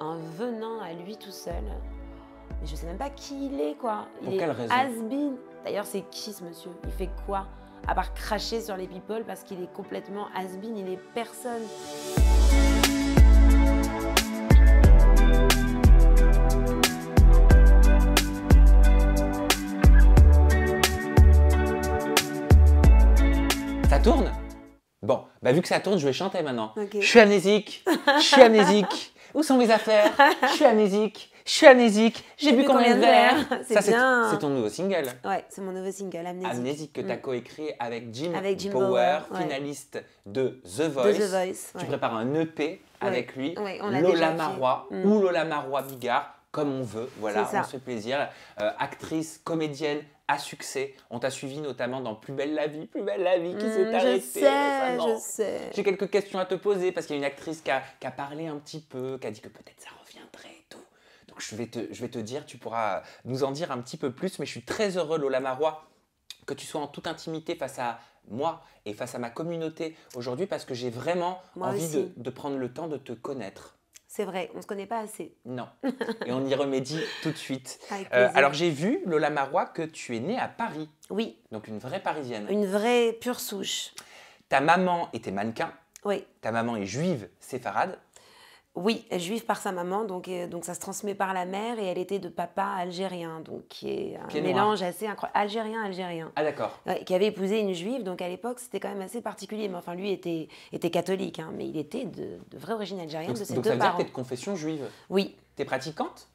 un venant à lui tout seul. Mais je sais même pas qui il est, quoi. Il est D'ailleurs, c'est qui ce monsieur Il fait quoi À part cracher sur les people parce qu'il est complètement has il est personne. Ça tourne Bon, bah vu que ça tourne, je vais chanter maintenant. Je suis amnésique, je suis amnésique. Où sont mes affaires Je suis amnésique. Je suis amnésique. J'ai bu combien de verres C'est ton nouveau single. Ouais, c'est mon nouveau single, Amnésique. Amnésique que tu as mm. coécrit avec Jim, avec Power, finaliste de The Voice. Tu prépares un EP avec lui, Lola Marois mm. ou Lola Marois Bigard comme on veut. Voilà, on se fait plaisir. Euh, actrice, comédienne à succès. On t'a suivi notamment dans Plus belle la vie, Plus belle la vie qui s'est hmm, arrêtée. Je sais, je sais. J'ai quelques questions à te poser parce qu'il y a une actrice qui a, parlé un petit peu, qui a dit que peut-être ça reviendrait et tout. Donc je vais, te, je vais te dire, tu pourras nous en dire un petit peu plus, mais je suis très heureux, Lola Marois, que tu sois en toute intimité face à moi et face à ma communauté aujourd'hui parce que j'ai vraiment envie de, prendre le temps de te connaître. C'est vrai, on ne se connaît pas assez. Non. Et on y remédie tout de suite. Euh, alors j'ai vu, Lola Marois, que tu es née à Paris. Oui. Donc une vraie Parisienne. Une vraie pure souche. Ta maman était mannequin. Oui. Ta maman est juive séfarade. Oui, juive par sa maman, donc, donc ça se transmet par la mère, et elle était de papa algérien, donc qui est un mélange assez incroyable. Algérien, algérien. Ah d'accord. qui avait épousé une juive, donc à l'époque c'était quand même assez particulier. Mais enfin, lui était, était catholique, hein, mais il était de, vraie origine algérienne de ses donc ça veut Dire de confession juive Oui. T'es pratiquante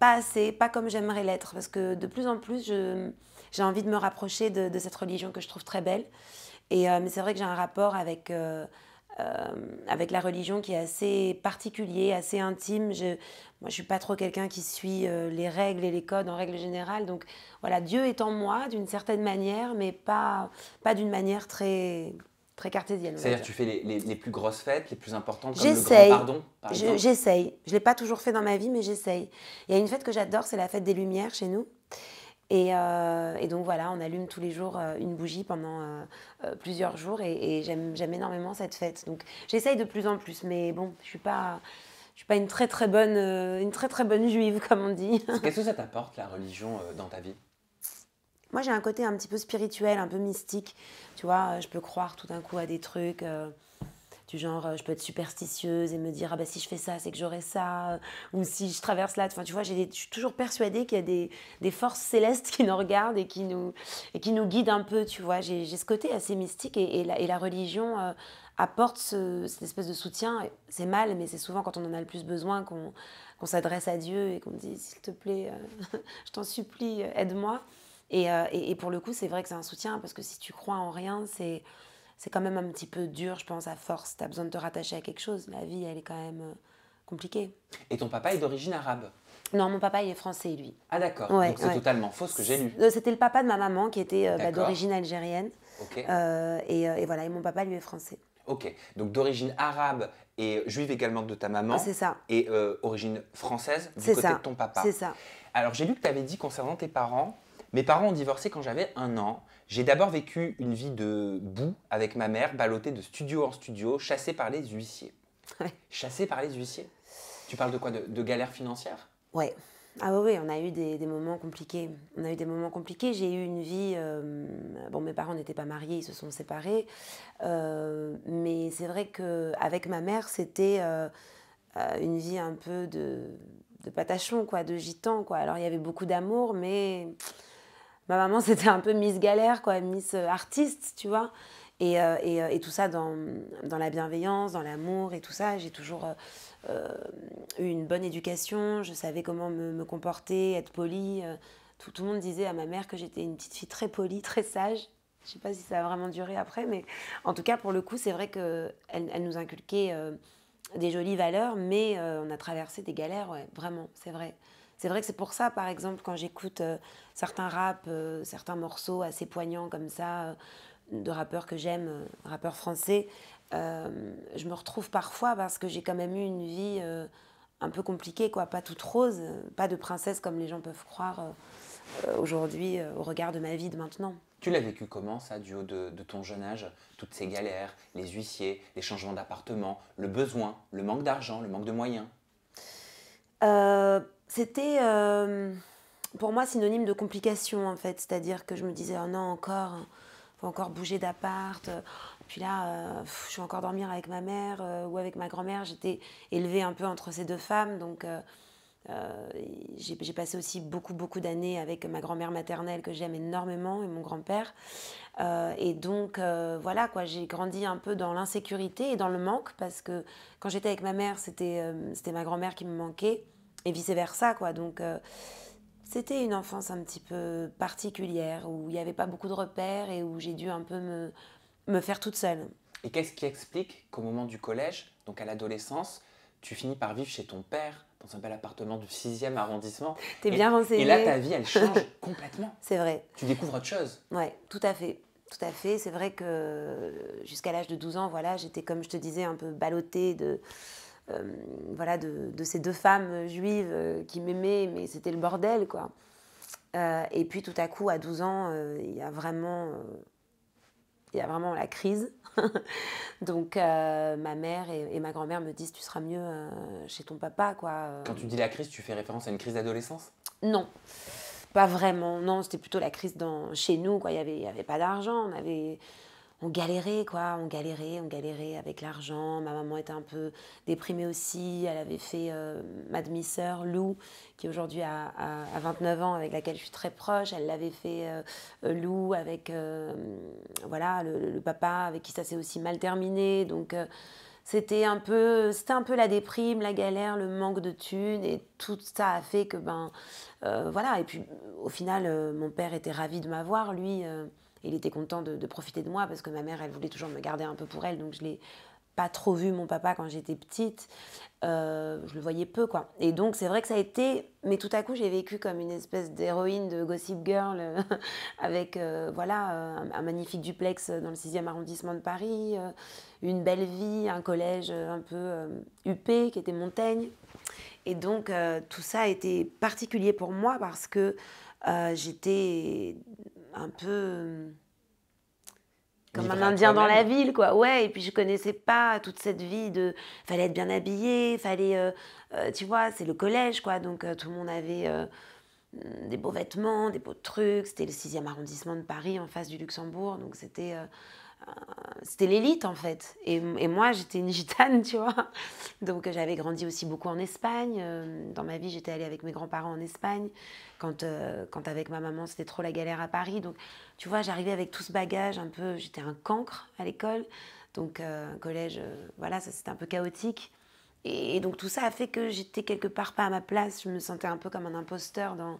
Pas assez, pas comme j'aimerais l'être, parce que de plus en plus j'ai envie de me rapprocher de, cette religion que je trouve très belle. Et, euh, mais c'est vrai que j'ai un rapport avec. Euh, euh, avec la religion qui est assez particulier, assez intime. Je, moi, je suis pas trop quelqu'un qui suit euh, les règles et les codes en règle générale. Donc voilà, Dieu est en moi d'une certaine manière, mais pas, pas d'une manière très très cartésienne. C'est-à-dire tu fais les, les, plus grosses fêtes, les plus importantes, comme le grand pardon, J'essaye. Je ne l'ai pas toujours fait dans ma vie, mais j'essaye. Il y a une fête que j'adore, c'est la fête des Lumières chez nous. Euh, et, donc voilà, on allume tous les jours euh, une bougie pendant euh, plusieurs jours et, j'aime, énormément cette fête. Donc j'essaye de plus en plus, mais bon, je suis pas, je suis pas une très très bonne, une très très bonne juive comme on dit. Qu'est-ce que ça t'apporte la religion dans ta vie Moi j'ai un côté un petit peu spirituel, un peu mystique. Tu vois, je peux croire tout d'un coup à des trucs du genre euh, je peux être superstitieuse et me dire ah bah si je fais ça c'est que j'aurai ça euh, ou si je traverse là enfin tu vois j'ai je suis toujours persuadée qu'il y a des, des, forces célestes qui nous regardent et qui nous et qui nous guident un peu tu vois j'ai ce côté assez mystique et, et, la, et la, religion euh, apporte cette espèce de soutien c'est mal mais c'est souvent quand on en a le plus besoin qu'on s'adresse à Dieu et qu'on dit s'il te plaît je t'en supplie aide-moi et, et pour le coup c'est vrai que c'est un soutien parce que si tu crois en rien c'est c'est quand même un petit peu dur, je pense, à force. Tu as besoin de te rattacher à quelque chose. La vie, elle est quand même euh, compliquée. Et ton papa est d'origine arabe non, mon papa, il est français, lui. Ah d'accord, donc c'est totalement faux ce que j'ai lu. Euh, c'était le papa de ma maman qui était euh, bah, d'origine algérienne. et, voilà, et mon papa, lui, est français. Ok, donc d'origine arabe et juive également de ta maman. c'est ça. Et origine française du côté de ton papa. C'est ça. Alors j'ai lu que tu avais dit concernant tes parents mes parents ont divorcé quand j'avais un an. J'ai d'abord vécu une vie de boue avec ma mère, ballottée de studio en studio, chassée par les huissiers. Chassée par les huissiers Tu parles de quoi de, de, galère financière Ouais. Ah oui, on a eu des, moments compliqués. On a eu des moments compliqués. J'ai eu une vie. Euh, bon, mes parents n'étaient pas mariés, ils se sont séparés. Euh, mais c'est vrai qu'avec ma mère, c'était euh, une vie un peu de, patachon, quoi, de gitan, quoi. Alors il y avait beaucoup d'amour, mais ma maman, c'était un peu Miss Galère, quoi, Miss euh, Artiste, tu vois. Et, euh, euh, tout ça dans, la bienveillance, dans l'amour et tout ça. J'ai toujours eu une bonne éducation, je savais comment me, comporter, être polie. Tout, le monde disait à ma mère que j'étais une petite fille très polie, très sage. Je ne sais pas si ça a vraiment duré après, mais en tout cas, pour le coup, c'est vrai qu'elle elle nous inculquait des jolies valeurs, mais on a traversé des galères, vraiment, c'est vrai. C'est vrai que c'est pour ça, par exemple, quand j'écoute euh, certains rap, euh, certains morceaux assez poignants comme ça, euh, de rappeurs que j'aime, rappeurs français, je me retrouve parfois parce que j'ai quand même eu une vie un peu compliquée, quoi, pas toute rose, pas de princesse comme les gens peuvent croire aujourd'hui au regard de ma vie de maintenant. Tu l'as vécu comment ça, du haut de, ton jeune âge Toutes ces galères, les huissiers, les changements d'appartement, le besoin, le manque d'argent, le manque de moyens euh, c'était euh, pour moi synonyme de complication en fait, c'est-à-dire que je me disais oh non encore, faut encore bouger d'appart. Puis là, euh, je vais encore dormir avec ma mère ou avec ma grand-mère. J'étais élevée un peu entre ces deux femmes, donc euh, j'ai passé aussi beaucoup, beaucoup d'années avec ma grand-mère maternelle que j'aime énormément et mon grand-père. Euh, et donc, euh, voilà, quoi, j'ai grandi un peu dans l'insécurité et dans le manque parce que quand j'étais avec ma mère, c'était ma grand-mère qui me manquait et vice-versa, quoi. Donc, c'était une enfance un petit peu particulière où il n'y avait pas beaucoup de repères et où j'ai dû un peu me, me faire toute seule. Et qu'est-ce qui explique qu'au moment du collège, donc à l'adolescence, tu finis par vivre chez ton père dans un bel appartement du 6e arrondissement. T'es bien renseigné. Et là, ta vie, elle change complètement. C'est vrai. Tu découvres autre chose. Ouais, tout à fait. Tout à fait. C'est vrai que jusqu'à l'âge de 12 ans, voilà, j'étais, comme je te disais, un peu ballottée de. Euh, voilà, de, ces deux femmes juives euh, qui m'aimaient, mais c'était le bordel, quoi. Euh, et puis tout à coup, à 12 ans, il y a vraiment il y a vraiment la crise. Donc euh, ma mère et, ma grand-mère me disent tu seras mieux euh, chez ton papa quoi. Quand tu dis la crise, tu fais référence à une crise d'adolescence Non. Pas vraiment. Non, c'était plutôt la crise dans chez nous quoi, il y avait y avait pas d'argent, on avait on galérait, quoi, on galérait, on galérait avec l'argent. Ma maman était un peu déprimée aussi. Elle avait fait euh, ma demi-sœur, Lou, qui aujourd'hui a, 29 ans, avec laquelle je suis très proche. Elle l'avait fait, euh, euh, Lou, avec voilà, le, papa, avec qui ça s'est aussi mal terminé. Donc, c'était un, peu, c'était un peu la déprime, la galère, le manque de thunes. Et tout ça a fait que, ben, voilà. Et puis, au final, mon père était ravi de m'avoir, lui il était content de, profiter de moi parce que ma mère, elle voulait toujours me garder un peu pour elle. Donc je l'ai pas trop vu mon papa quand j'étais petite. Euh, je le voyais peu, quoi. Et donc c'est vrai que ça a été. Mais tout à coup, j'ai vécu comme une espèce d'héroïne de Gossip Girl avec euh, voilà euh, un, magnifique duplex dans le 6e arrondissement de Paris, une belle vie, un collège un peu huppé qui était Montaigne. Et donc tout ça a été particulier pour moi parce que j'étais un peu euh, comme un indien dans la ville, quoi. Ouais, et puis je connaissais pas toute cette vie de fallait être bien habillé, fallait, euh, euh, tu vois, c'est le collège, quoi. Donc tout le monde avait mm, des beaux vêtements, des beaux trucs. C'était le 6e arrondissement de Paris, en face du Luxembourg, donc c'était c'était l'élite en fait. Et, moi, j'étais une gitane, tu vois. Donc j'avais grandi aussi beaucoup en Espagne. Euh, dans ma vie, j'étais allée avec mes grands-parents en Espagne. Euh, quand, avec ma maman, c'était trop la galère à Paris. Donc tu vois, j'arrivais avec tout ce bagage un peu. J'étais un cancre à l'école. Donc euh, collège, voilà, ça c'était un peu chaotique. Et, donc tout ça a fait que j'étais quelque part pas à ma place. Je me sentais un peu comme un imposteur dans,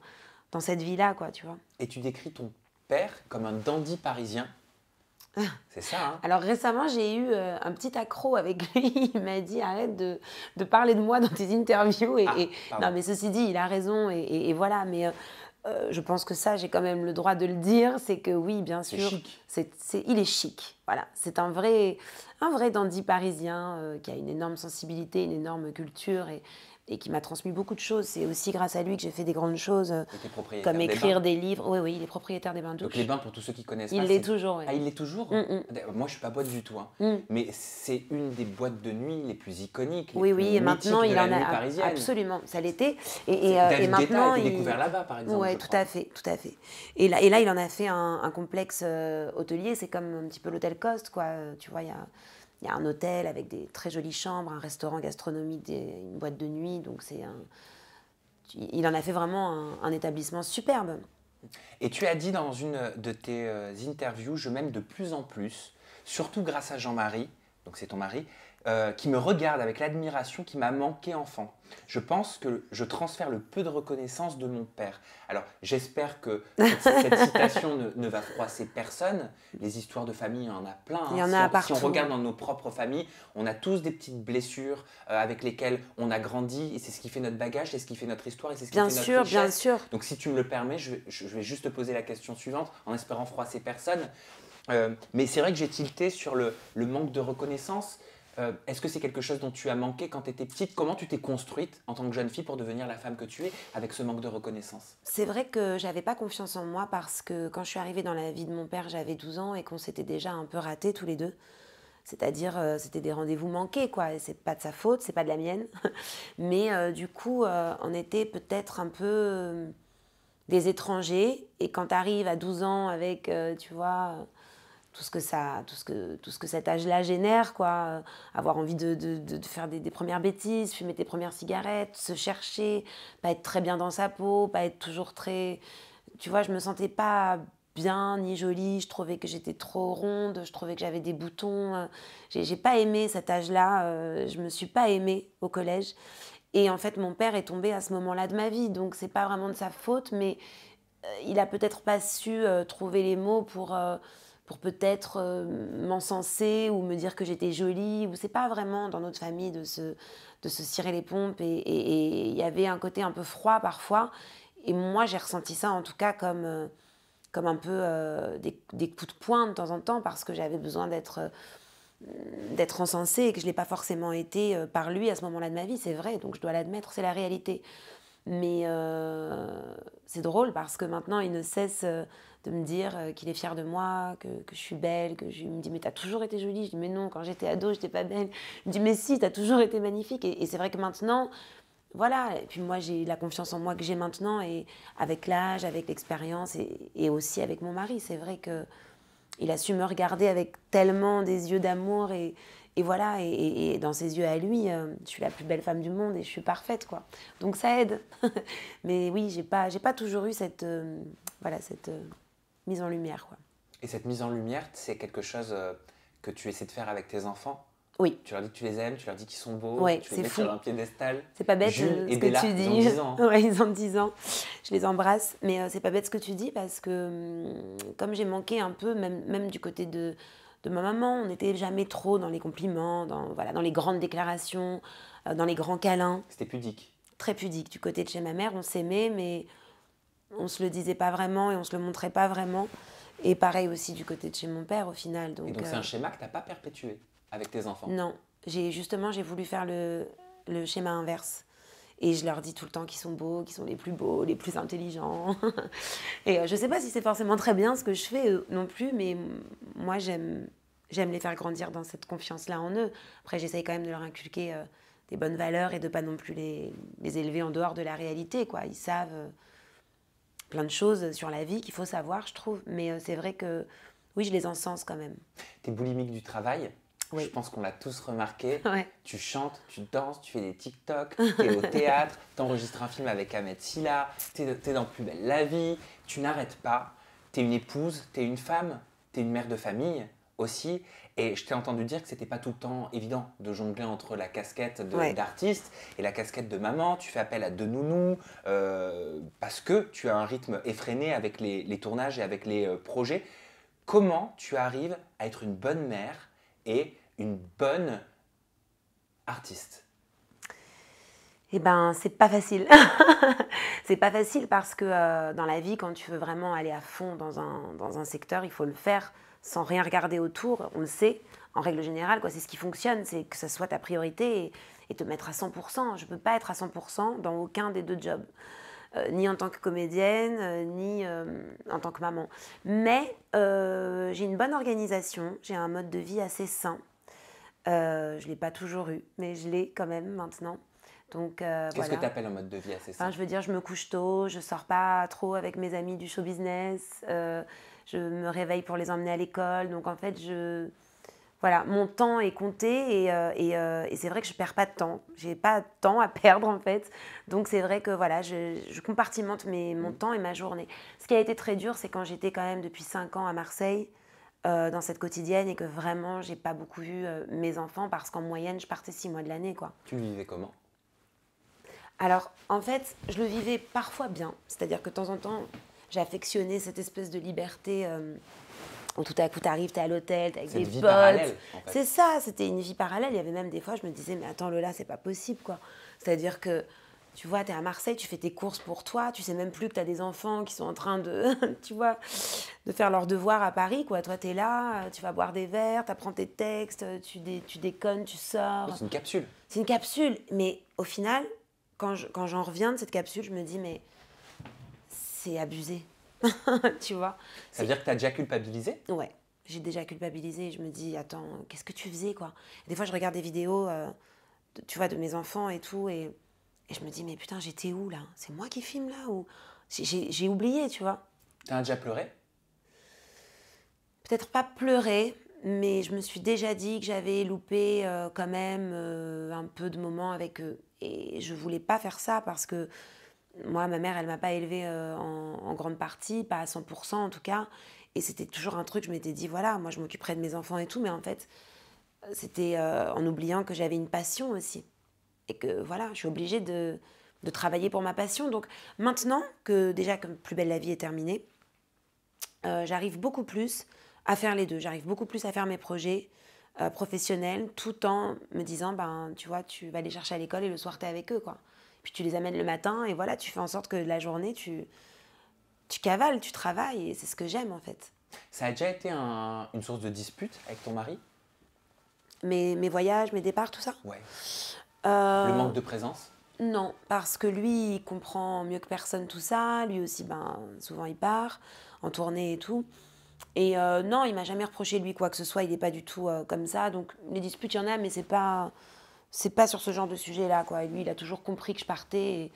dans cette vie-là, quoi, tu vois. Et tu décris ton père comme un dandy parisien c'est ça. Hein. Alors récemment, j'ai eu euh, un petit accro avec lui. Il m'a dit arrête de, parler de moi dans tes interviews. Et, ah, non, mais ceci dit, il a raison. Et, voilà, mais euh, euh, je pense que ça, j'ai quand même le droit de le dire. C'est que oui, bien sûr, il est chic. Voilà, c'est un vrai, un vrai dandy parisien qui a une énorme sensibilité, une énorme culture et, et qui m'a transmis beaucoup de choses. C'est aussi grâce à lui que j'ai fait des grandes choses, euh, comme écrire des, livres. Oui, oui, il est propriétaire des bains douches. Donc les bains, pour tous ceux qui connaissent il pas, l'est toujours. Ah, il l'est toujours mm, mm. Moi, je suis pas boîte du tout, hein. mm. mais c'est une des boîtes de nuit les plus iconiques. Les oui, plus oui, et maintenant, il en a. Absolument, ça l'était. Et, et, euh, et maintenant. il découvert là-bas, par exemple. Oui, tout à fait, tout à fait. Et là, et là il en a fait un, complexe euh, hôtelier. C'est comme un petit peu l'hôtel Coste, quoi. Tu vois, il y a il y a un hôtel avec des très jolies chambres, un restaurant gastronomique, une boîte de nuit. Donc c'est un... il en a fait vraiment un, établissement superbe. Et tu as dit dans une de tes euh, interviews, je m'aime de plus en plus, surtout grâce à Jean-Marie, donc c'est ton mari, euh, qui me regarde avec l'admiration qui m'a manqué enfant. Je pense que je transfère le peu de reconnaissance de mon père. Alors, j'espère que cette, citation ne, va froisser personne. Les histoires de famille, il y en a plein. Hein. Il y en a si, partout. Si on regarde dans nos propres familles, on a tous des petites blessures euh, avec lesquelles on a grandi et c'est ce qui fait notre bagage, c'est ce qui fait notre histoire et c'est ce qui fait notre Bien sûr, Bien sûr, Donc, si tu me le permets, je, vais juste te poser la question suivante en espérant froisser personne. Euh, mais c'est vrai que j'ai tilté sur le manque de reconnaissance. Euh, est-ce que c'est quelque chose dont tu as manqué quand tu étais petite Comment tu t'es construite en tant que jeune fille pour devenir la femme que tu es avec ce manque de reconnaissance C'est vrai que j'avais pas confiance en moi parce que quand je suis arrivée dans la vie de mon père, j'avais 12 ans et qu'on s'était déjà un peu ratés tous les deux. C'est-à-dire, euh, c'était des rendez-vous manqués, quoi. C'est pas de sa faute, c'est pas de la mienne. Mais euh, du coup, on était peut-être un peu des étrangers. Et quand tu arrives à 12 ans avec, tu vois tout ce que ça tout ce que tout ce que cet âge-là génère quoi avoir envie de, de, faire des, premières bêtises fumer tes premières cigarettes se chercher pas être très bien dans sa peau pas être toujours très tu vois je me sentais pas bien ni jolie je trouvais que j'étais trop ronde je trouvais que j'avais des boutons euh, j'ai pas aimé cet âge-là euh, je me suis pas aimée au collège et en fait mon père est tombé à ce moment-là de ma vie donc c'est pas vraiment de sa faute mais euh, il a peut-être pas su trouver les mots pour pour peut-être euh, m'encenser ou me dire que j'étais jolie. Ou c'est pas vraiment dans notre famille de se, de cirer les pompes. Et il y avait un côté un peu froid parfois. Et moi, j'ai ressenti ça en tout cas comme, euh, comme un peu euh, des, coups de poing de temps en temps parce que j'avais besoin d'être d'être encensée et que je n'ai l'ai pas forcément été par lui à ce moment-là de ma vie, c'est vrai, donc je dois l'admettre, c'est la réalité. Mais euh, c'est drôle parce que maintenant, il ne cesse euh, de me dire euh, qu'il est fier de moi, que, je suis belle, que je il me dis mais t'as toujours été jolie. Je dis mais non, quand j'étais ado, j'étais pas belle. Il me dit mais si, t'as toujours été magnifique. Et, c'est vrai que maintenant, voilà. Et puis moi, j'ai la confiance en moi que j'ai maintenant et avec l'âge, avec l'expérience et, et, aussi avec mon mari. C'est vrai que il a su me regarder avec tellement des yeux d'amour et et voilà, et, dans ses yeux à lui, euh, je suis la plus belle femme du monde et je suis parfaite, quoi. Donc ça aide. Mais oui, j'ai pas, j'ai pas toujours eu cette, euh, voilà, cette euh, mise en lumière, quoi. Et cette mise en lumière, c'est quelque chose que tu essaies de faire avec tes enfants oui. Tu leur dis que tu les aimes, tu leur dis qu'ils sont beaux, tu les mets sur un piédestal. C'est pas bête ce que tu dis. Ils ont 10 ans. ouais, ils ont 10 ans. Je les embrasse. Mais c'est pas bête ce que tu dis parce que, hum, comme j'ai manqué un peu, même, même du côté de, de ma maman. On n'était jamais trop dans les compliments, dans, voilà, dans les grandes déclarations, euh, dans les grands câlins. C'était pudique. Très pudique. Du côté de chez ma mère, on s'aimait, mais on ne se le disait pas vraiment et on se le montrait pas vraiment. Et pareil aussi du côté de chez mon père au final. Donc c'est un euh, schéma que tu n'as pas perpétué avec tes enfants. Non, j'ai justement j'ai voulu faire le schéma inverse. Et je leur dis tout le temps qu'ils sont beaux, qu'ils sont les plus beaux, les plus intelligents. et euh, je ne sais pas si c'est forcément très bien ce que je fais euh, non plus, mais moi, j'aime, j'aime les faire grandir dans cette confiance-là en eux. Après, j'essaye quand même de leur inculquer euh, des bonnes valeurs et de pas non plus les, les, élever en dehors de la réalité. Quoi. Ils savent plein de choses sur la vie qu'il faut savoir, je trouve. Mais c'est vrai que oui, je les encense quand même. T'es boulimique du travail je pense qu'on l'a tous remarqué. Tu chantes, tu danses, tu fais des TikTok, tu es au théâtre, tu enregistres un film avec Ahmed Silla, tu es, dans dans Plus belle la vie, tu n'arrêtes pas. Tu es une épouse, tu es une femme, tu es une mère de famille aussi. Et je t'ai entendu dire que c'était pas tout le temps évident de jongler entre la casquette d'artiste et la casquette de maman. Tu fais appel à deux nounous euh, parce que tu as un rythme effréné avec les, tournages et avec les euh, projets. Comment tu arrives à être une bonne mère et une bonne artiste eh ben, c'est pas facile. c'est pas facile parce que euh, dans la vie, quand tu veux vraiment aller à fond dans un, secteur, il faut le faire sans rien regarder autour. On le sait, en règle générale, quoi. C'est ce qui fonctionne, c'est que ça soit ta priorité et, te mettre à 100%. Je ne peux pas être à 100% dans aucun des deux jobs. Euh, ni en tant que comédienne, euh, ni euh, en tant que maman. Mais j'ai une bonne organisation, j'ai un mode de vie assez sain. je ne l'ai pas toujours eu, mais je l'ai quand même maintenant. Donc, Qu'est-ce que tu appelles un mode de vie assez sain enfin, Je veux dire, je me couche tôt, je sors pas trop avec mes amis du show business, je me réveille pour les emmener à l'école. Donc en fait, je, voilà, mon temps est compté et, euh, euh, c'est vrai que je ne perds pas de temps. Je n'ai pas de temps à perdre en fait. Donc c'est vrai que voilà, je, compartimente mes, mon temps et ma journée. Ce qui a été très dur, c'est quand j'étais quand même depuis 5 ans à Marseille. Euh, dans cette quotidienne et que vraiment je n'ai pas beaucoup vu mes enfants parce qu'en moyenne je partais 6 mois de l'année quoi. Tu le vivais comment Alors en fait je le vivais parfois bien, c'est-à-dire que de temps en temps j'affectionnais cette espèce de liberté tout à coup, t'arrives, t'es à l'hôtel, t'es avec des potes. C'est ça, c'était une vie parallèle. Il y avait même des fois, je me disais, mais attends, Lola, c'est pas possible, quoi. C'est-à-dire que, tu vois, t'es à Marseille, tu fais tes courses pour toi, tu sais même plus que tu as des enfants qui sont en train de, tu vois, de faire leurs devoirs à Paris, quoi. Toi, es là, tu vas boire des verres, t'apprends tes textes, tu, déconnes, tu sors. C'est une capsule. C'est une capsule. Mais au final, quand j'en reviens de cette capsule, je me dis, mais c'est abusé. tu vois. Ça veut dire que tu as déjà culpabilisé Ouais, j'ai déjà culpabilisé. Je me dis, attends, qu'est-ce que tu faisais, quoi Des fois, je regarde des vidéos, euh, tu vois, de mes enfants et tout, et, je me dis, mais putain, j'étais où, là C'est moi qui filme, là Ou j'ai oublié, tu vois. T'as déjà pleuré Peut-être pas pleuré, mais je me suis déjà dit que j'avais loupé euh, quand même euh, un peu de moments avec eux. Et je voulais pas faire ça parce que moi, ma mère, elle m'a pas élevée euh, en, grande partie, pas à 100% en tout cas. Et c'était toujours un truc, je m'étais dit, voilà, moi je m'occuperai de mes enfants et tout, mais en fait, c'était euh, en oubliant que j'avais une passion aussi. Et que voilà, je suis obligée de, travailler pour ma passion. Donc maintenant que déjà, que Plus Belle la Vie est terminée, euh, j'arrive beaucoup plus à faire les deux. J'arrive beaucoup plus à faire mes projets professionnels tout en me disant, ben, tu vois, tu vas les chercher à l'école et le soir, es avec eux, quoi puis tu les amènes le matin, et voilà, tu fais en sorte que la journée, tu, tu cavales, tu travailles, et c'est ce que j'aime en fait. Ça a déjà été une source de dispute avec ton mari mes, mes, voyages, mes départs, tout ça Ouais. Euh, le manque de présence Non, parce que lui, il comprend mieux que personne tout ça. Lui aussi, ben, souvent, il part en tournée et tout. Et euh, non, il m'a jamais reproché lui quoi que ce soit. Il n'est pas du tout euh, comme ça. Donc les disputes, il y en a, mais c'est pas c'est pas sur ce genre de sujet-là, quoi. Et lui, il a toujours compris que je partais. Et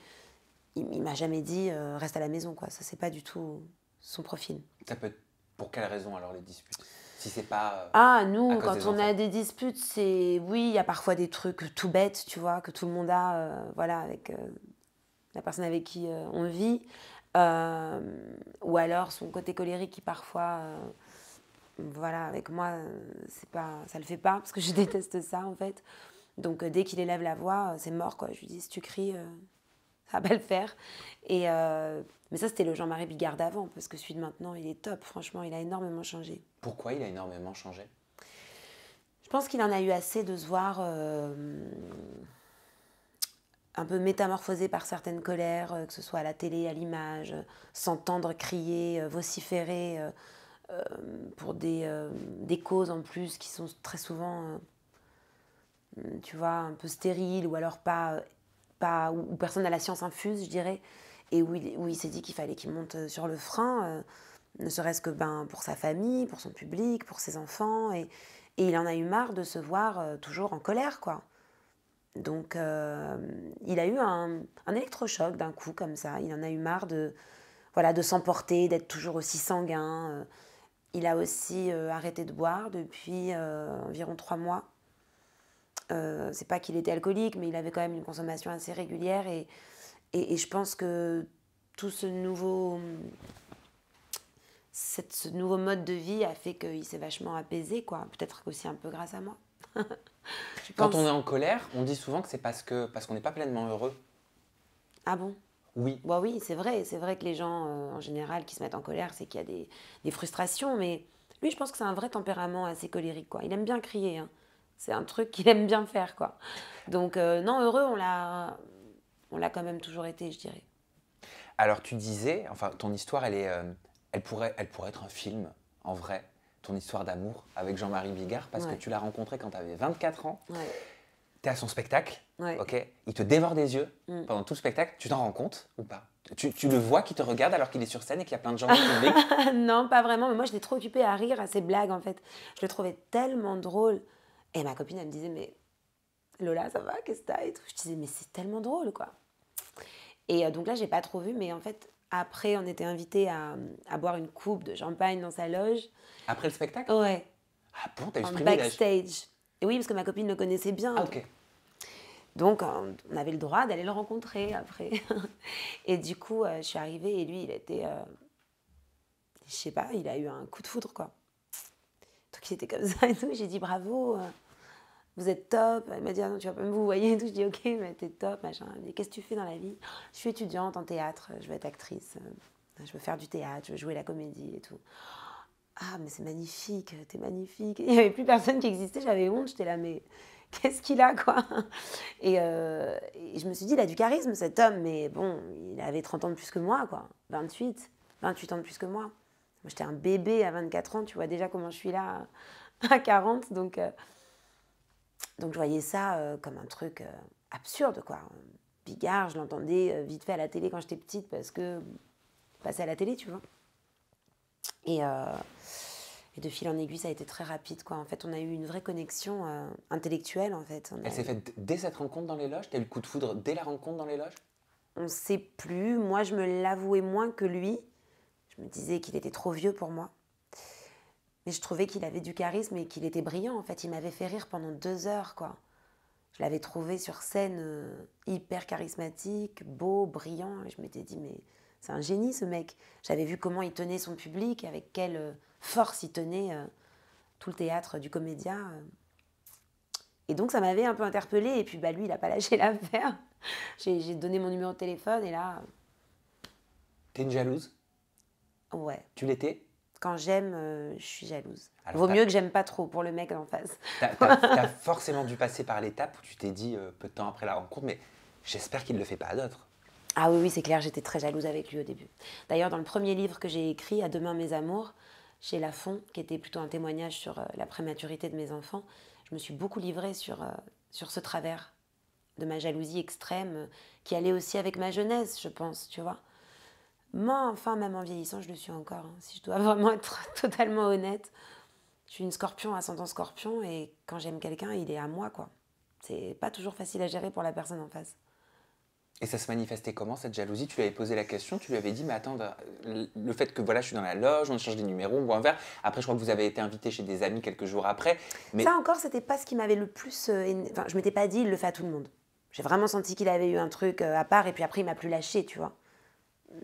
il, m'a jamais dit euh, reste à la maison, quoi. Ça, c'est pas du tout son profil. Ça peut être pour quelle raison alors les disputes si c'est pas. Euh, ah, nous, quand on a des disputes, c'est. Oui, il y a parfois des trucs tout bêtes, tu vois, que tout le monde a, euh, voilà, avec la personne avec qui on vit. ou alors son côté colérique qui parfois. voilà, avec moi, c'est pas, ça le fait pas, parce que je déteste ça, en fait. Donc euh, dès qu'il élève la voix, euh, c'est mort quoi. Je lui dis si tu cries, euh, ça va pas le faire. Et mais ça c'était le Jean-Marie Bigard d'avant parce que celui de maintenant il est top. Franchement, il a énormément changé. Pourquoi il a énormément changé Je pense qu'il en a eu assez de se voir un peu métamorphosé par certaines colères, que ce soit à la télé, à l'image, s'entendre crier, vociférer pour des, des, causes en plus qui sont très souvent euh, tu vois, un peu stérile ou alors pas, euh, pas où personne n'a la science infuse, je dirais, et où il, s'est dit qu'il fallait qu'il monte euh, sur le frein, ne serait-ce que ben, pour sa famille, pour son public, pour ses enfants, et, il en a eu marre de se voir toujours en colère, quoi. Donc, il a eu un, un électrochoc d'un coup, comme ça. Il en a eu marre voilà, de s'emporter, d'être toujours aussi sanguin. Il a aussi arrêté de boire depuis environ trois mois euh, c'est pas qu'il était alcoolique, mais il avait quand même une consommation assez régulière. Et, et, je pense que tout ce nouveau, cette, ce nouveau mode de vie a fait qu'il s'est vachement apaisé, quoi. Peut-être aussi un peu grâce à moi. Quand on est en colère, on dit souvent que c'est parce que parce qu'on n'est pas pleinement heureux. Ah bon Oui. Bah oui, c'est vrai. C'est vrai que les gens, euh, en général, qui se mettent en colère, c'est qu'il y a des, des, frustrations. Mais lui, je pense que c'est un vrai tempérament assez colérique. Quoi. Il aime bien crier. Hein. C'est un truc qu'il aime bien faire, quoi. Donc, euh, non, heureux, on l'a, on l'a quand même toujours été, je dirais. Alors, tu disais, enfin, ton histoire, elle, euh, elle, pourrait, elle pourrait être un film, en vrai, ton histoire d'amour avec Jean-Marie Bigard, parce que tu l'as rencontré quand tu avais 24 ans. Ouais. Tu es à son spectacle, ok Il te dévore des yeux mm. pendant tout le spectacle. Tu t'en rends compte ou pas tu, le vois qui te regarde alors qu'il est sur scène et qu'il y a plein de gens qui Non, pas vraiment. Mais moi, j'étais trop occupée à rire à ses blagues, en fait. Je le trouvais tellement drôle. Et ma copine, elle me disait, mais Lola, ça va, qu'est-ce que t'as et Je disais, mais c'est tellement drôle, quoi. Et euh, donc là, j'ai pas trop vu, mais en fait, après, on était invité à, boire une coupe de champagne dans sa loge. Après le spectacle Ouais. Ah bon, t'as eu backstage. Et oui, parce que ma copine le connaissait bien. Ah, ok. Donc, euh, on avait le droit d'aller le rencontrer après. et du coup, euh, je suis arrivée et lui, il était. été, je sais pas, il a eu un coup de foudre, quoi qui était comme ça et tout. J'ai dit bravo, euh, vous êtes top. Elle m'a dit ah non, tu vas pas me vous voyez et tout. Je dis ok, mais t'es top, machin. Elle m'a dit qu'est-ce que tu fais dans la vie Je suis étudiante en théâtre, je veux être actrice, euh, je veux faire du théâtre, je veux jouer la comédie et tout. Ah, mais c'est magnifique, t'es magnifique. Il n'y avait plus personne qui existait, j'avais honte, j'étais là, mais qu'est-ce qu'il a, quoi et, euh, et, je me suis dit, il a du charisme, cet homme, mais bon, il avait 30 ans de plus que moi, quoi. 28, 28 ans de plus que moi. Moi, j'étais un bébé à 24 ans, tu vois déjà comment je suis là à 40. Donc, euh, donc je voyais ça euh, comme un truc euh, absurde, quoi. Bigard, je l'entendais vite fait à la télé quand j'étais petite parce que passait à la télé, tu vois. Et, de fil en aiguille, ça a été très rapide, quoi. En fait, on a eu une vraie connexion intellectuelle, en fait. Elle s'est faite dès cette rencontre dans les loges T'as eu le coup de foudre dès la rencontre dans les loges On ne sait plus. Moi, je me l'avouais moins que lui. Je me disais qu'il était trop vieux pour moi. Mais je trouvais qu'il avait du charisme et qu'il était brillant. En fait, il m'avait fait rire pendant deux heures, quoi. Je l'avais trouvé sur scène euh, hyper charismatique, beau, brillant. je m'étais dit, mais c'est un génie ce mec. J'avais vu comment il tenait son public, avec quelle euh, force il tenait euh, tout le théâtre du comédien. Et donc ça m'avait un peu interpellée. Et puis bah, lui, il n'a pas lâché l'affaire. j'ai donné mon numéro de téléphone et là... T'es une jalouse Ouais. Tu l'étais Quand j'aime, euh, je suis jalouse. Vaut mieux que j'aime pas trop pour le mec d'en face. T'as as, forcément dû passer par l'étape où tu t'es dit euh, peu de temps après la rencontre, mais j'espère qu'il ne le fait pas à d'autres. Ah oui, oui, c'est clair, j'étais très jalouse avec lui au début. D'ailleurs, dans le premier livre que j'ai écrit, À demain mes amours, chez La font qui était plutôt un témoignage sur euh, la prématurité de mes enfants, je me suis beaucoup livrée sur, sur ce travers de ma jalousie extrême qui allait aussi avec ma jeunesse, je pense, tu vois. Moi, enfin, même en vieillissant, je le suis encore. Hein. Si je dois vraiment être totalement honnête, je suis une scorpion, ascendant scorpion, et quand j'aime quelqu'un, il est à moi, quoi. C'est pas toujours facile à gérer pour la personne en face. Et ça se manifestait comment cette jalousie Tu lui avais posé la question, tu lui avais dit, mais attends, bah, le fait que voilà, je suis dans la loge, on change des numéros, on boit un verre. Après, je crois que vous avez été invité chez des amis quelques jours après. Mais... Ça encore, c'était pas ce qui m'avait le plus. Euh, enfin, je m'étais pas dit, il le fait à tout le monde. J'ai vraiment senti qu'il avait eu un truc euh, à part, et puis après, il m'a plus lâché, tu vois.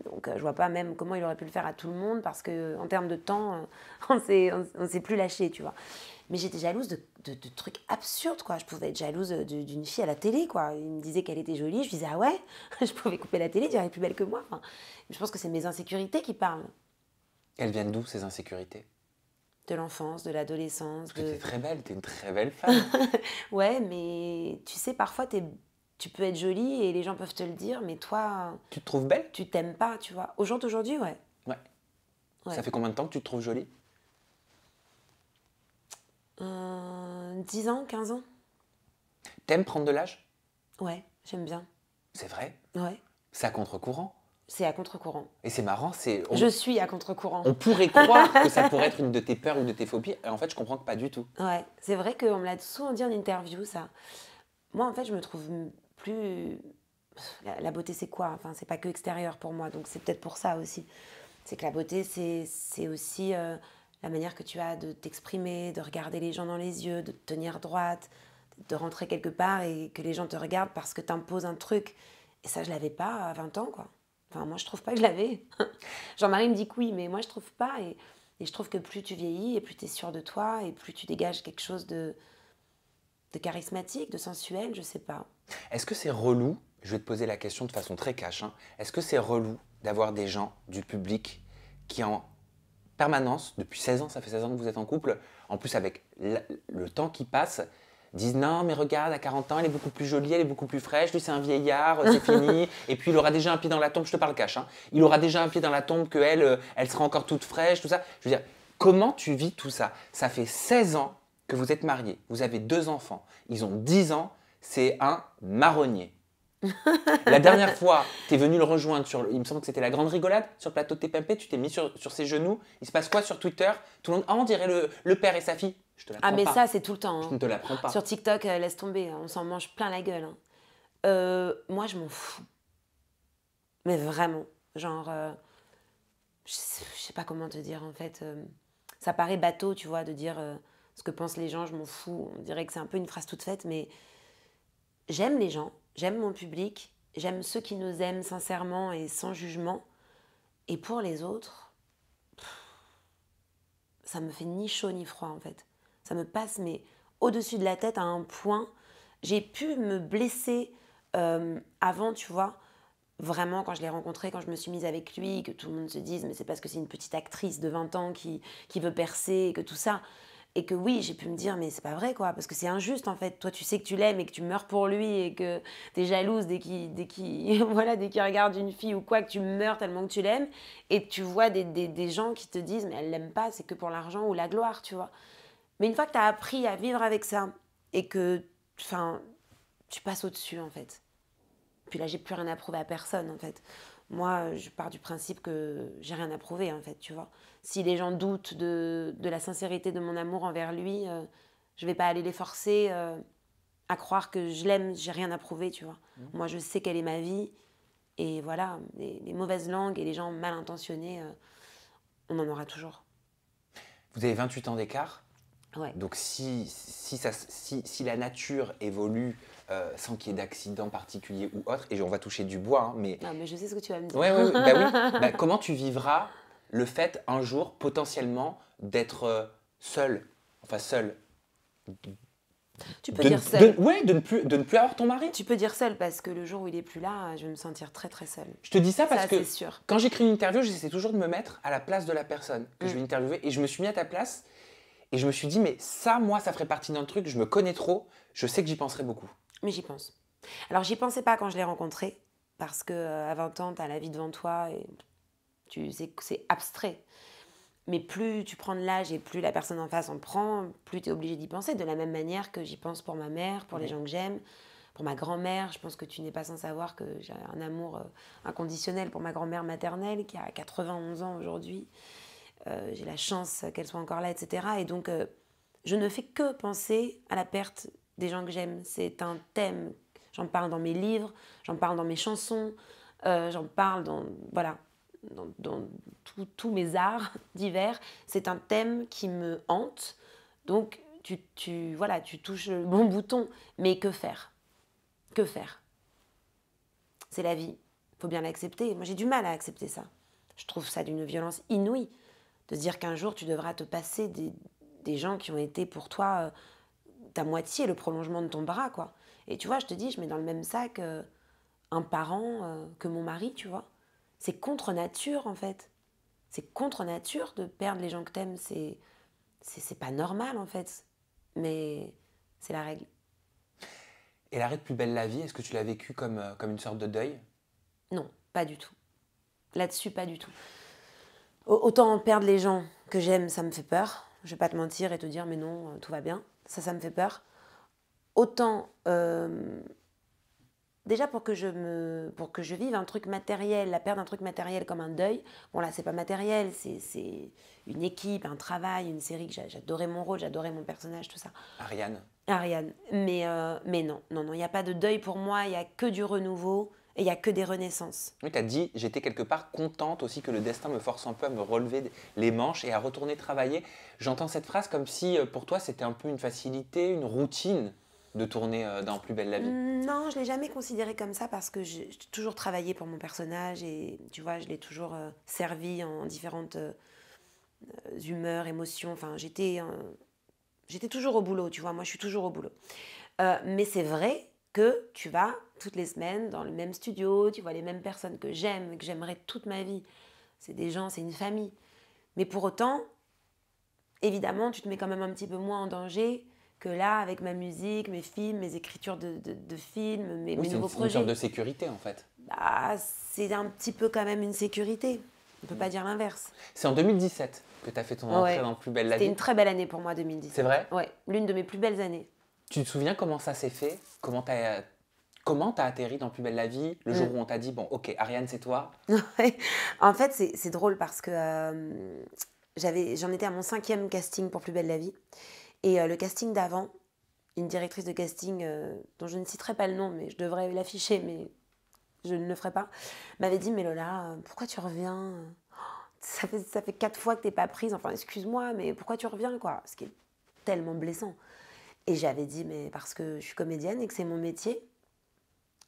Donc, euh, je vois pas même comment il aurait pu le faire à tout le monde parce que, en termes de temps, euh, on s'est, s'est plus lâché, tu vois. Mais j'étais jalouse de, de, trucs absurdes, quoi. Je pouvais être jalouse d'une fille à la télé, quoi. Il me disait qu'elle était jolie, je disais, ah ouais, je pouvais couper la télé, tu elle plus belle que moi. je pense que c'est mes insécurités qui parlent. Elles viennent d'où ces insécurités De l'enfance, de l'adolescence. tu es très belle, tu es une très belle femme. ouais, mais tu sais, parfois tu es tu peux être jolie et les gens peuvent te le dire, mais toi. Tu te trouves belle Tu t'aimes pas, tu vois. Aux gens d'aujourd'hui, ouais. ouais. Ça fait combien de temps que tu te trouves jolie 10 euh, ans, 15 ans. T'aimes prendre de l'âge Ouais, j'aime bien. C'est vrai Ouais. C'est à contre-courant C'est à contre-courant. Et c'est marrant, c'est. Je suis à contre-courant. On pourrait croire que ça pourrait être une de tes peurs ou de tes phobies, et en fait, je comprends que pas du tout. Ouais, c'est vrai qu'on me l'a souvent dit en interview, ça. Moi, en fait, je me trouve plus. La, beauté, c'est quoi Enfin, c'est pas que extérieur pour moi, donc c'est peut-être pour ça aussi. C'est que la beauté, c'est aussi euh, la manière que tu as de t'exprimer, de regarder les gens dans les yeux, de tenir droite, de rentrer quelque part et que les gens te regardent parce que tu un truc. Et ça, je l'avais pas à 20 ans, quoi. Enfin, moi, je trouve pas que je l'avais. Jean-Marie me dit que oui, mais moi, je trouve pas. Et, et je trouve que plus tu vieillis et plus tu es sûr de toi et plus tu dégages quelque chose de, de charismatique, de sensuel, je sais pas. Est-ce que c'est relou Je vais te poser la question de façon très cache. Hein, est-ce que c'est relou d'avoir des gens du public qui en permanence, depuis 16 ans, ça fait 16 ans que vous êtes en couple, en plus avec le temps qui passe, disent non mais regarde à 40 ans elle est beaucoup plus jolie, elle est beaucoup plus fraîche, lui c'est un vieillard, c'est fini, et puis il aura déjà un pied dans la tombe, je te parle cache. Hein, il aura déjà un pied dans la tombe que elle, euh, elle sera encore toute fraîche, tout ça. Je veux dire, comment tu vis tout ça Ça fait 16 ans que vous êtes mariés, vous avez deux enfants, ils ont 10 ans, c'est un marronnier. la dernière fois, tu es venu le rejoindre sur, il me semble que c'était la grande rigolade sur plateau de TPMP, tu t'es mis sur, ses genoux. Il se passe quoi sur Twitter Tout le monde, ah, on dirait le, père et sa fille. Je te ah mais ça c'est tout le temps. Hein. Je ne te l'apprends pas. Sur TikTok, euh, laisse tomber, hein, on s'en mange plein la gueule. Hein. Euh, moi je m'en fous. Mais vraiment, genre, euh, je, sais, sais pas comment te dire en fait. ça paraît bateau, tu vois, de dire ce que pensent les gens, je m'en fous. On dirait que c'est un peu une phrase toute faite, mais j'aime les gens, j'aime mon public, j'aime ceux qui nous aiment sincèrement et sans jugement. Et pour les autres, ça me fait ni chaud ni froid en fait. Ça me passe mais au-dessus de la tête à un point. J'ai pu me blesser euh, avant, tu vois. Vraiment, quand je l'ai rencontré, quand je me suis mise avec lui, que tout le monde se dise, mais c'est parce que c'est une petite actrice de 20 ans qui, qui veut percer, et que tout ça. Et que oui, j'ai pu me dire, mais c'est pas vrai, quoi, parce que c'est injuste, en fait. Toi, tu sais que tu l'aimes et que tu meurs pour lui et que t'es jalouse dès qu'il qui voilà, dès qu regarde une fille ou quoi, que tu meurs tellement que tu l'aimes. Et tu vois des, des, des, gens qui te disent, mais elle l'aime pas, c'est que pour l'argent ou la gloire, tu vois. Mais une fois que t'as appris à vivre avec ça et que, enfin, tu passes au-dessus, en fait. Puis là, j'ai plus rien à prouver à personne, en fait moi, je pars du principe que j'ai rien à prouver, en fait, tu vois. Si les gens doutent de, de la sincérité de mon amour envers lui, euh, je vais pas aller les forcer euh, à croire que je l'aime, j'ai rien à prouver, tu vois. Mmh. Moi, je sais quelle est ma vie, et voilà, les, mauvaises langues et les gens mal intentionnés, euh, on en aura toujours. Vous avez 28 ans d'écart Ouais. Donc si, si, si la nature évolue euh, sans qu'il y ait d'accident particulier ou autre. Et on va toucher du bois, hein, mais... je sais ce que tu vas me dire. Ouais, ouais, bah oui. Bah, comment tu vivras le fait un jour potentiellement d'être euh, seul, enfin seul tu peux dire seul. de ne, plus, de ne plus avoir ton mari. Tu peux dire seul parce que le jour où il est plus là, je vais me sentir très très seule. Je te dis ça parce que sûr. quand j'écris une interview, j'essaie toujours de me mettre à la place de la personne que je mm. vais interviewer et je me suis mis à ta place et je me suis dit mais ça moi ça ferait partie d'un truc, je me connais trop, je sais que j'y penserai beaucoup. Mais j'y pense. Alors j'y pensais pas quand je l'ai rencontré, parce que euh, à 20 ans, tu as la vie devant toi et tu sais que c'est abstrait. Mais plus tu prends de l'âge et plus la personne en face en prend, plus tu es obligé d'y penser. De la même manière que j'y pense pour ma mère, pour les gens que j'aime, pour ma grand-mère. Je pense que tu n'es pas sans savoir que j'ai un amour euh, inconditionnel pour ma grand-mère maternelle qui a 91 ans aujourd'hui. Euh, j'ai la chance qu'elle soit encore là, etc. Et donc, je ne fais que penser à la perte des gens que j'aime. C'est un thème. J'en parle dans mes livres, j'en parle dans mes chansons, euh, j'en parle dans, voilà, dans, tous mes arts divers. C'est un thème qui me hante. Donc, tu, voilà, tu touches le bon bouton. Mais que faire Que faire C'est la vie. faut bien l'accepter. Moi, j'ai du mal à accepter ça. Je trouve ça d'une violence inouïe de se dire qu'un jour, tu devras te passer des, des gens qui ont été pour toi. Euh, ta moitié le prolongement de ton bras, quoi. Et tu vois, je te dis, je mets dans le même sac euh, un parent euh, que mon mari, tu vois. C'est contre nature, en fait. C'est contre nature de perdre les gens que t'aimes. C'est, c'est, pas normal, en fait. Mais c'est la règle. Et la de Plus belle la vie, est-ce que tu l'as vécue comme, euh, comme une sorte de deuil Non, pas du tout. Là-dessus, pas du tout. Autant perdre les gens que j'aime, ça me fait peur. Je vais pas te mentir et te dire, mais non, tout va bien ça, ça me fait peur. Autant, euh, déjà pour que, je me, pour que je vive un truc matériel, la perte d'un truc matériel comme un deuil, bon là c'est pas matériel, c'est une équipe, un travail, une série que j'adorais mon rôle, j'adorais mon personnage, tout ça. Ariane. Ariane. Mais, euh, mais non, non, non, il n'y a pas de deuil pour moi, il n'y a que du renouveau il n'y a que des renaissances. Oui, tu as dit, j'étais quelque part contente aussi que le destin me force un peu à me relever les manches et à retourner travailler. J'entends cette phrase comme si euh, pour toi c'était un peu une facilité, une routine de tourner euh, dans Plus belle la vie mmh, Non, je ne l'ai jamais considérée comme ça parce que j'ai toujours travaillé pour mon personnage et tu vois, je l'ai toujours euh, servi en différentes humeurs, émotions. Enfin, j'étais, j'étais toujours au boulot, tu vois, moi je suis toujours au boulot. mais c'est vrai que tu vas toutes les semaines dans le même studio, tu vois les mêmes personnes que j'aime, que j'aimerais toute ma vie. C'est des gens, c'est une famille. Mais pour autant, évidemment, tu te mets quand même un petit peu moins en danger que là, avec ma musique, mes films, mes écritures de, de, films, mes, nouveaux projets. C'est une sorte de sécurité, en fait. Bah, c'est un petit peu quand même une sécurité. On ne peut pas dire l'inverse. C'est en 2017 que tu as fait ton entrée dans Plus Belle la Vie. C'était une très belle année pour moi, 2017. C'est vrai Ouais, l'une de mes plus belles années. Tu te souviens comment ça s'est fait Comment tu as Comment t'as atterri dans Plus belle la vie le jour mm. où on t'a dit, bon, ok, Ariane, c'est toi En fait, c'est drôle parce que euh, j'avais, j'en étais à mon cinquième casting pour Plus belle la vie. Et euh, le casting d'avant, une directrice de casting euh, dont je ne citerai pas le nom, mais je devrais l'afficher, mais je ne le ferai pas, m'avait dit, mais Lola, pourquoi tu reviens ça fait, ça fait quatre fois que t'es pas prise, enfin excuse-moi, mais pourquoi tu reviens quoi Ce qui est tellement blessant. Et j'avais dit, mais parce que je suis comédienne et que c'est mon métier,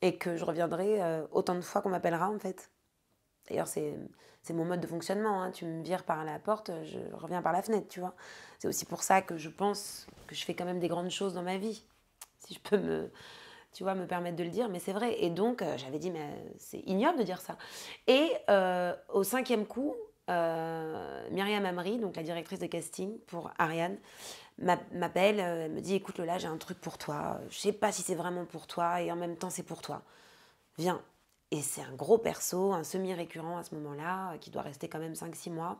et que je reviendrai euh, autant de fois qu'on m'appellera en fait. D'ailleurs, c'est mon mode de fonctionnement. Hein. Tu me vires par la porte, je reviens par la fenêtre, tu vois. C'est aussi pour ça que je pense que je fais quand même des grandes choses dans ma vie, si je peux me, tu vois, me permettre de le dire, mais c'est vrai. Et donc, euh, j'avais dit, mais euh, c'est ignoble de dire ça. Et au cinquième coup, Myriam Amri, donc la directrice de casting pour Ariane, m'appelle, euh, elle me dit écoute Lola, j'ai un truc pour toi, je sais pas si c'est vraiment pour toi et en même temps c'est pour toi. Viens. Et c'est un gros perso, un semi-récurrent à ce moment-là, euh, qui doit rester quand même 5-6 mois.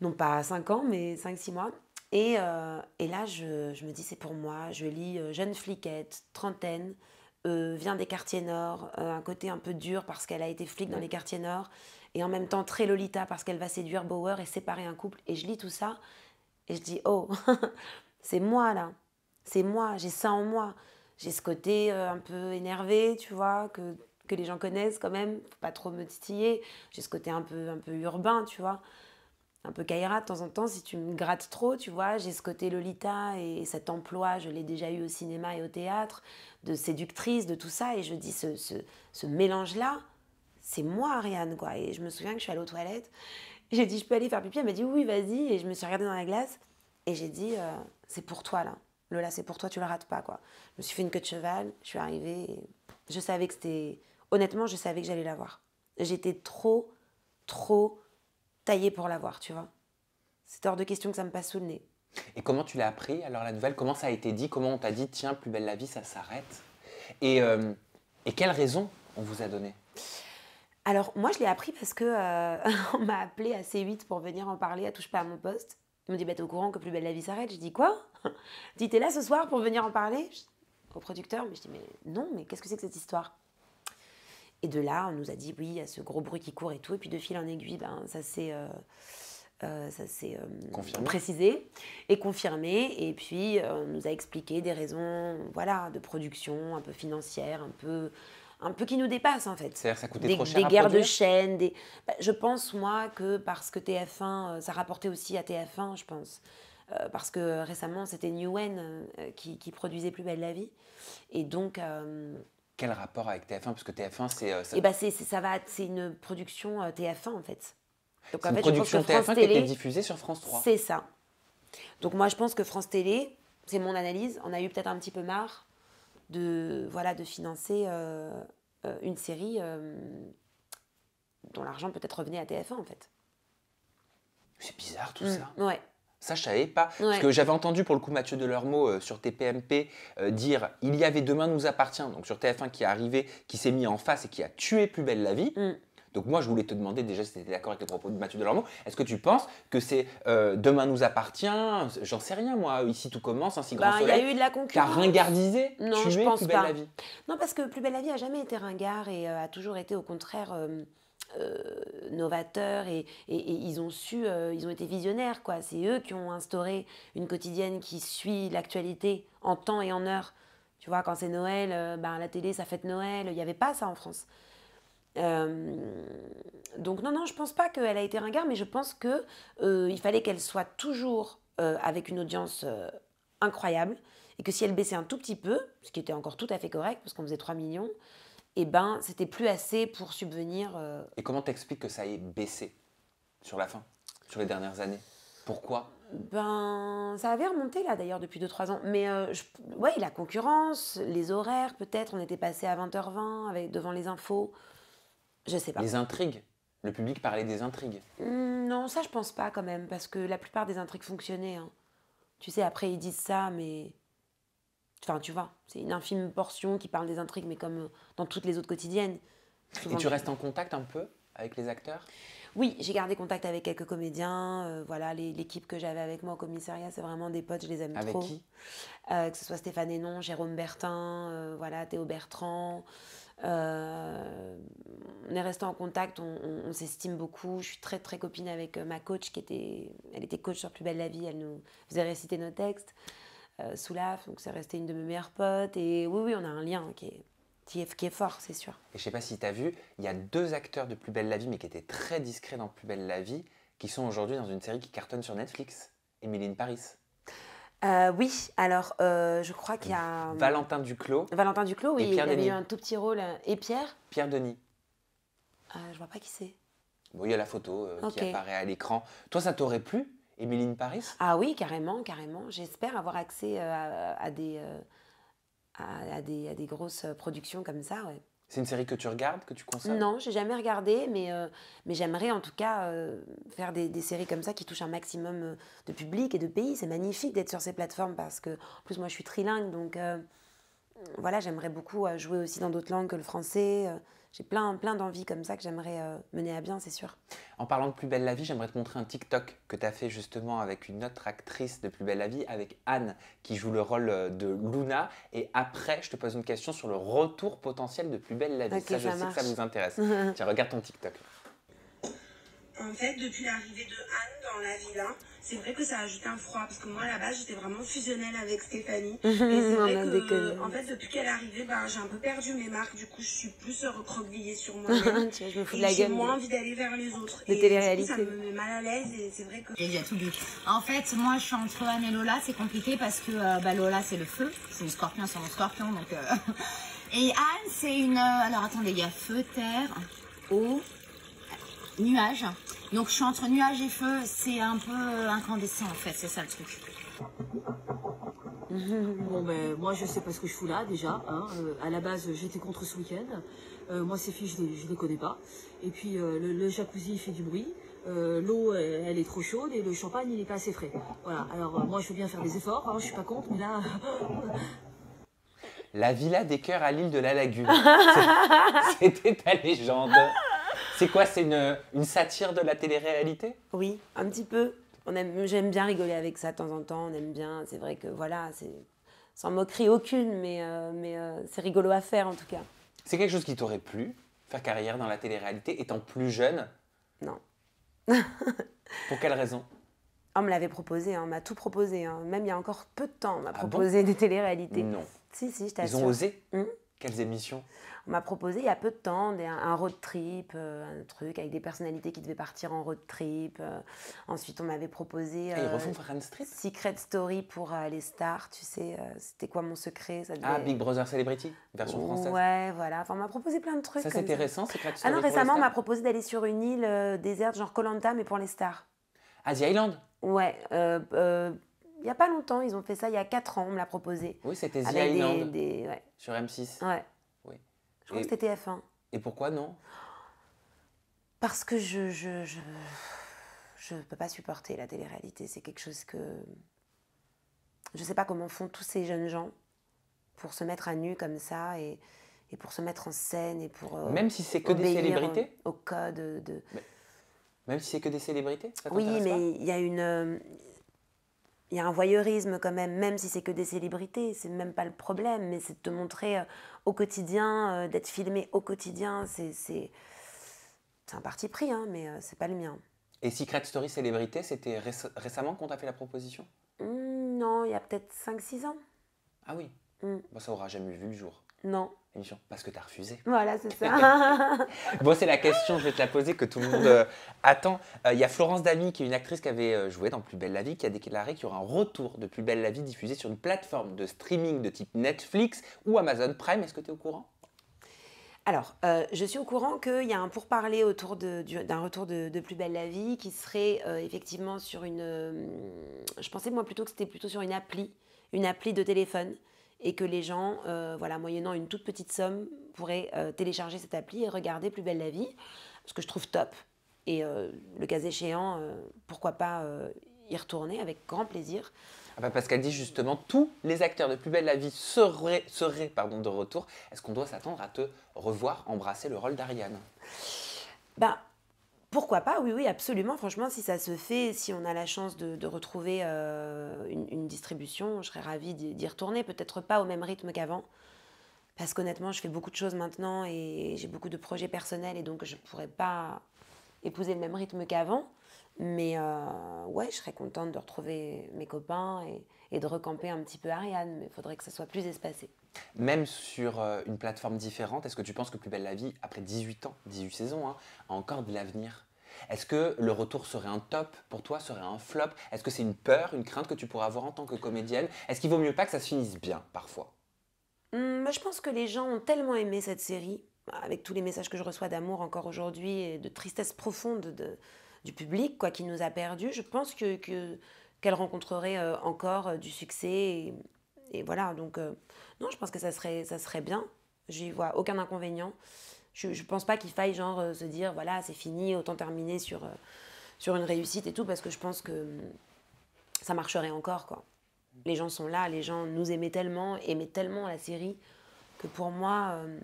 Non pas 5 ans, mais 5-6 mois. Et, euh, et, là, je, me dis, c'est pour moi. Je lis Jeune fliquette, trentaine, vient des quartiers nord, un côté un peu dur parce qu'elle a été flic dans les quartiers nord, et en même temps très Lolita parce qu'elle va séduire Bauer et séparer un couple. Et je lis tout ça. Et je dis, oh, c'est moi là, c'est moi, j'ai ça en moi. J'ai ce côté euh, un peu énervé, tu vois, que, les gens connaissent quand même, faut pas trop me titiller. J'ai ce côté un peu, un peu urbain, tu vois, un peu Kaira de temps en temps, si tu me grattes trop, tu vois. J'ai ce côté Lolita et cet emploi, je l'ai déjà eu au cinéma et au théâtre, de séductrice, de tout ça. Et je dis, ce, ce mélange là, c'est moi, Ariane, quoi. Et je me souviens que je suis allée aux toilettes j'ai dit, je peux aller faire pipi. Elle m'a dit, oui, vas-y. Et je me suis regardée dans la glace. Et j'ai dit, euh, c'est pour toi, là. Lola, c'est pour toi, tu le rates pas, quoi. Je me suis fait une queue de cheval, je suis arrivée. je savais que c'était. Honnêtement, je savais que j'allais la voir. J'étais trop, trop taillée pour l'avoir, tu vois. C'est hors de question que ça me passe sous le nez. Et comment tu l'as appris, alors, la nouvelle Comment ça a été dit Comment on t'a dit, tiens, plus belle la vie, ça s'arrête Et, euh, et quelle raison on vous a donné alors, moi, je l'ai appris parce que euh, on m'a appelé assez vite pour venir en parler à Touche pas à mon poste. Ils me dit, bah, t'es au courant que Plus belle la vie s'arrête Je dis, quoi Tu t'es là ce soir pour venir en parler Au producteur Mais je dis, mais non, mais qu'est-ce que c'est que cette histoire Et de là, on nous a dit, oui, il y a ce gros bruit qui court et tout. Et puis, de fil en aiguille, ben, ça s'est. Euh, euh, précisé et confirmé. Et puis, on nous a expliqué des raisons voilà, de production, un peu financière, un peu un peu qui nous dépasse en fait. C'est-à-dire ça coûtait des, trop cher Des guerres de chaînes, bah, je pense moi que parce que TF1, euh, ça rapportait aussi à TF1 je pense. Euh, parce que euh, récemment c'était Newen qui, produisait Plus belle la vie. Et donc... Quel rapport avec TF1 Parce que TF1 eh bah, c'est... Ça... c'est, c'est une production TF1 en fait. Donc, en une fait, production TF1 Télé, qui était diffusée sur France 3. C'est ça. Donc moi je pense que France Télé, c'est mon analyse, on a eu peut-être un petit peu marre de, voilà, de financer euh, euh, une série euh, dont l'argent peut-être revenait à TF1 en fait. C'est bizarre tout mm. ça. Ouais. Ça, je savais pas. Parce que j'avais entendu pour le coup Mathieu Delormeau sur TPMP dire Il y avait Demain nous appartient, donc sur TF1 qui est arrivé, qui s'est mis en face et qui a tué Plus belle la vie. Mm. Donc moi, je voulais te demander déjà si tu étais d'accord avec les propos de Mathieu Delormeau. Est-ce que tu penses que c'est euh, Demain nous appartient J'en sais rien, moi. Ici, tout commence, ainsi hein, grand bah, Il y a eu de la concurrence. T'as ringardisé Non, je pense pas. Non, parce que Plus belle la vie a jamais été ringard et euh, a toujours été, au contraire... Euh, novateur. et, ils ont su, ils ont été visionnaires quoi. C'est eux qui ont instauré une quotidienne qui suit l'actualité en temps et en heure. Tu vois, quand c'est Noël, ben, la télé, ça fête Noël. Il n'y avait pas ça en France. Euh, donc non, non, je pense pas qu'elle a été ringarde, mais je pense que euh, il fallait qu'elle soit toujours euh, avec une audience incroyable et que si elle baissait un tout petit peu, ce qui était encore tout à fait correct parce qu'on faisait 3 millions, et eh bien, ben c'était plus assez pour subvenir. Et comment t'expliques que ça ait baissé sur la fin, sur les dernières années Pourquoi ben, ça avait remonté là d'ailleurs depuis 2-3 ans. Mais euh, ouais, la concurrence, les horaires peut-être, on était passé à 20h20 avec, devant les infos. Je sais pas. Les intrigues Le public parlait des intrigues hmm, Non, ça je pense pas quand même, parce que la plupart des intrigues fonctionnaient. Hein. Tu sais, après ils disent ça, mais. Enfin, tu vois, c'est une infime portion qui parle des intrigues, mais comme euh, dans toutes les autres quotidiennes. Et tu restes en contact un peu avec les acteurs Oui, j'ai gardé contact avec quelques comédiens. Euh, voilà, l'équipe que j'avais avec moi au commissariat, c'est vraiment des potes, je les aime trop. Avec qui euh, Que ce soit Stéphane Hénon, Jérôme Bertin, voilà, Théo Bertrand, euh, on est resté en contact, on, s'estime beaucoup. Je suis très très copine avec euh, ma coach qui était, elle était coach sur Plus belle la vie, elle nous faisait réciter nos textes. Euh, Soulaf, donc c'est resté une de mes meilleures potes. Et oui, oui, on a un lien qui est, qui qui est fort, c'est sûr. Et je sais pas si tu as vu, il y a deux acteurs de Plus belle la vie, mais qui étaient très discrets dans Plus belle la vie, qui sont aujourd'hui dans une série qui cartonne sur Netflix, in Paris. Euh, oui, alors euh, je crois qu'il y a. Valentin Duclos. Valentin Duclos, oui, il y eu un tout petit rôle. Euh, et Pierre Pierre Denis. Je vois pas qui c'est. Bon, il y a la photo qui apparaît à l'écran. Toi, ça t'aurait plu, Émiline Paris Ah oui, carrément, carrément. J'espère avoir accès à, des, grosses productions comme ça, ouais. C'est une série que tu regardes, que tu consommes Non, j'ai jamais regardé, mais, euh, mais j'aimerais en tout cas euh, faire des, séries comme ça qui touchent un maximum euh, de public et de pays. C'est magnifique d'être sur ces plateformes parce que, en plus, moi je suis trilingue, donc voilà, j'aimerais beaucoup jouer aussi dans d'autres langues que le français j'ai plein, plein d'envies comme ça que j'aimerais euh, mener à bien, c'est sûr. En parlant de Plus belle la vie, j'aimerais te montrer un TikTok que tu as fait justement avec une autre actrice de Plus belle la vie, avec Anne, qui joue le rôle euh, de Luna. Et après, je te pose une question sur le retour potentiel de Plus belle la vie. ça, je sais que ça nous intéresse. Tiens, regarde ton TikTok en fait, depuis l'arrivée de Anne dans la villa, c'est vrai que ça a ajouté un froid. Parce que moi, à la base, j'étais vraiment fusionnelle avec Stéphanie. et c'est vrai que, en fait, depuis qu'elle est arrivée, ben, j'ai un peu perdu mes marques. Du coup, je suis plus recroquevillée sur moi gueule. j'ai moins envie d'aller vers les autres. et du ça me met mal à l'aise. Et c'est vrai que. Il y a tout En fait, moi, je suis entre Anne et Lola. C'est compliqué parce que euh, bah, Lola, c'est le feu. C'est le scorpion, c'est mon scorpion. Donc, euh. Et Anne, c'est une. Euh, alors, attendez, il y a feu, terre, eau, nuage. Donc je suis entre nuages et feu, c'est un peu incandescent en fait, c'est ça le truc. Bon ben moi je sais pas ce que je fous là déjà. Hein. Euh, à la base j'étais contre ce week-end. Euh, moi ces filles je les, je les connais pas. Et puis euh, le, jacuzzi il fait du bruit. L'eau elle, est trop chaude et le champagne il est pas assez frais. Voilà alors moi je veux bien faire des efforts, hein, je suis pas contre mais là. la villa des cœurs à l'île de la lagune. C'était ta légende. C'est quoi C'est une, satire de la télé-réalité Oui, un petit peu. J'aime bien rigoler avec ça de temps en temps. On aime bien. C'est vrai que voilà, c'est sans moquerie aucune, mais, euh, mais euh, c'est rigolo à faire en tout cas. C'est quelque chose qui t'aurait plu Faire carrière dans la télé-réalité étant plus jeune Non. Pour quelle raison ah, on me l'avait proposé, hein, on m'a tout proposé. Hein. Même il y a encore peu de temps, on m'a ah proposé des téléréalités. Non. Si, si, je t'assure. Ils ont osé hum quelles émissions On m'a proposé il y a peu de temps un road trip, euh, un truc avec des personnalités qui devaient partir en road trip. Euh. ensuite, on m'avait proposé. Ah, euh, secret Story pour les stars, tu sais. c'était quoi mon secret Ah, Big Brother Celebrity, version française. Ouais, voilà. Enfin, on m'a proposé plein de trucs. Ça, c'était récent, Secret Story Ah non, récemment, on m'a proposé d'aller sur une île déserte, genre Lanta, mais pour les stars. asia Island Ouais, euh, il n'y a pas longtemps, ils ont fait ça il y a 4 ans, on me l'a proposé. Oui, c'était The sur M6. Ouais. Oui. Je crois que c'était TF1. Et pourquoi non Parce que je je, je je, peux pas supporter la télé-réalité. C'est quelque chose que je sais pas comment font tous ces jeunes gens pour se mettre à nu comme ça et, et pour se mettre en scène et pour euh, même si c'est que des célébrités au code de. même si c'est que des célébrités. oui, mais il y a une euh, il y a un voyeurisme quand même, même si c'est que des célébrités, c'est même pas le problème, mais c'est de te montrer euh, au quotidien, euh, d'être filmé au quotidien, c'est un parti pris, hein, mais euh, c'est pas le mien. Et Secret Story Célébrité, c'était récemment qu'on t'a fait la proposition mmh, Non, il y a peut-être 5-6 ans. Ah oui mmh. bah, Ça aura jamais vu le jour. Non. parce que tu as refusé. Voilà, c'est ça. bon, c'est la question, je vais te la poser, que tout le monde euh, attend. Euh, il y a Florence Dami, qui est une actrice qui avait euh, joué dans Plus belle la vie, qui a déclaré qu'il y aura un retour de Plus belle la vie diffusé sur une plateforme de streaming de type Netflix ou Amazon Prime. Est-ce que tu es au courant alors, je suis au courant qu'il y a un pourparler autour d'un retour de, Plus belle la vie qui serait effectivement sur une... je pensais moi plutôt que c'était plutôt sur une appli, une appli de téléphone et que les gens, euh, voilà, moyennant une toute petite somme, pourraient euh, télécharger cette appli et regarder Plus belle la vie, ce que je trouve top. Et euh, le cas échéant, pourquoi pas y retourner avec grand plaisir. Ah bah, parce qu'elle dit justement, tous les acteurs de Plus belle la vie seraient, seraient pardon, de retour. Est-ce qu'on doit s'attendre à te revoir embrasser le rôle d'Ariane bah, pourquoi pas Oui, oui, absolument. Franchement, si ça se fait, si on a la chance de, retrouver euh, une, distribution, je serais ravie d'y retourner. Peut-être pas au même rythme qu'avant, parce qu'honnêtement, je fais beaucoup de choses maintenant et j'ai beaucoup de projets personnels et donc je ne pourrais pas épouser le même rythme qu'avant. Mais euh, ouais, je serais contente de retrouver mes copains et, et de recamper un petit peu Ariane, mais il faudrait que ça soit plus espacé. Même sur euh, une plateforme différente, est-ce que tu penses que Plus belle la vie, après 18 ans, 18 saisons, hein, a encore de l'avenir est-ce que le retour serait un top pour toi, serait un flop Est-ce que c'est une peur, une crainte que tu pourrais avoir en tant que comédienne Est-ce qu'il vaut mieux pas que ça se finisse bien parfois hum, Je pense que les gens ont tellement aimé cette série, avec tous les messages que je reçois d'amour encore aujourd'hui et de tristesse profonde du public quoi, qui nous a perdus, je pense que, qu'elle rencontrerait euh, encore euh, du succès. Et voilà, donc euh, non, je pense que ça serait, ça serait bien. J'y vois aucun inconvénient. Je ne pense pas qu'il faille genre euh, se dire voilà, c'est fini, autant terminer sur, euh, sur une réussite et tout, parce que je pense que hum, ça marcherait encore. quoi. Les gens sont là, les gens nous aimaient tellement, aimaient tellement la série, que pour moi, hum,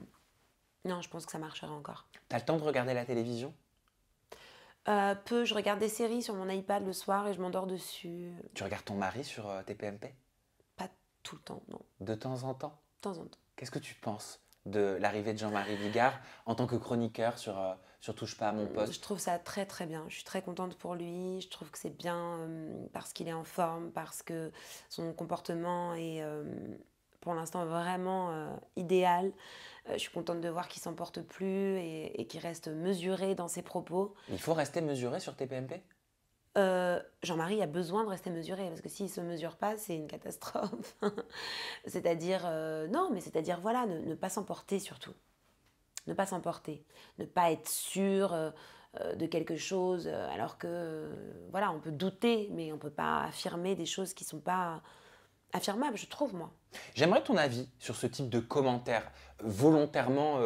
non, je pense que ça marcherait encore. T'as le temps de regarder la télévision peu, je regarde des séries sur mon iPad le soir et je m'endors dessus. Tu regardes ton mari sur TPMP tout le temps, non. De temps en temps De temps en temps. Qu'est-ce que tu penses de l'arrivée de Jean-Marie Vigard en tant que chroniqueur sur, euh, sur Touche pas à mon euh, poste Je trouve ça très très bien. Je suis très contente pour lui. Je trouve que c'est bien euh, parce qu'il est en forme, parce que son comportement est pour l'instant vraiment idéal. je suis contente de voir qu'il s'emporte plus et, et qu'il reste mesuré dans ses propos. Il faut rester mesuré sur TPMP euh, Jean-Marie a besoin de rester mesuré, parce que s'il ne se mesure pas, c'est une catastrophe. c'est-à-dire, euh, non, mais c'est-à-dire, voilà, ne, pas s'emporter surtout. Ne pas s'emporter. Ne pas être sûr euh, de quelque chose, alors que, voilà, on peut douter, mais on ne peut pas affirmer des choses qui ne sont pas affirmables, je trouve, moi. J'aimerais ton avis sur ce type de commentaire volontairement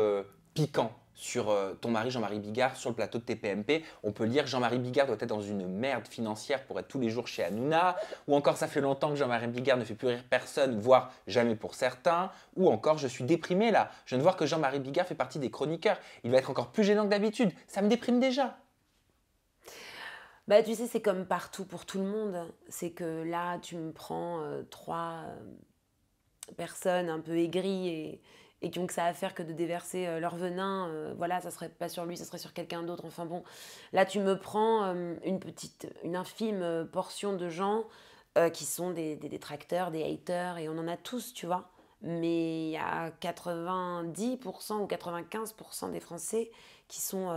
piquant sur euh, ton mari Jean-Marie Bigard sur le plateau de TPMP. On peut lire Jean-Marie Bigard doit être dans une merde financière pour être tous les jours chez Hanouna, ou encore ça fait longtemps que Jean-Marie Bigard ne fait plus rire personne, voire jamais pour certains, ou encore je suis déprimé là, je ne vois que Jean-Marie Bigard fait partie des chroniqueurs, il va être encore plus gênant que d'habitude, ça me déprime déjà. Bah tu sais c'est comme partout pour tout le monde, c'est que là tu me prends euh, trois euh, personnes un peu aigries et et qui ont que ça à faire que de déverser euh, leur venin, euh, voilà, ça serait pas sur lui, ça serait sur quelqu'un d'autre. Enfin bon, là tu me prends euh, une petite, une infime portion de gens qui sont des, détracteurs, des, haters, et on en a tous, tu vois. Mais il y a 90% ou 95% des Français qui sont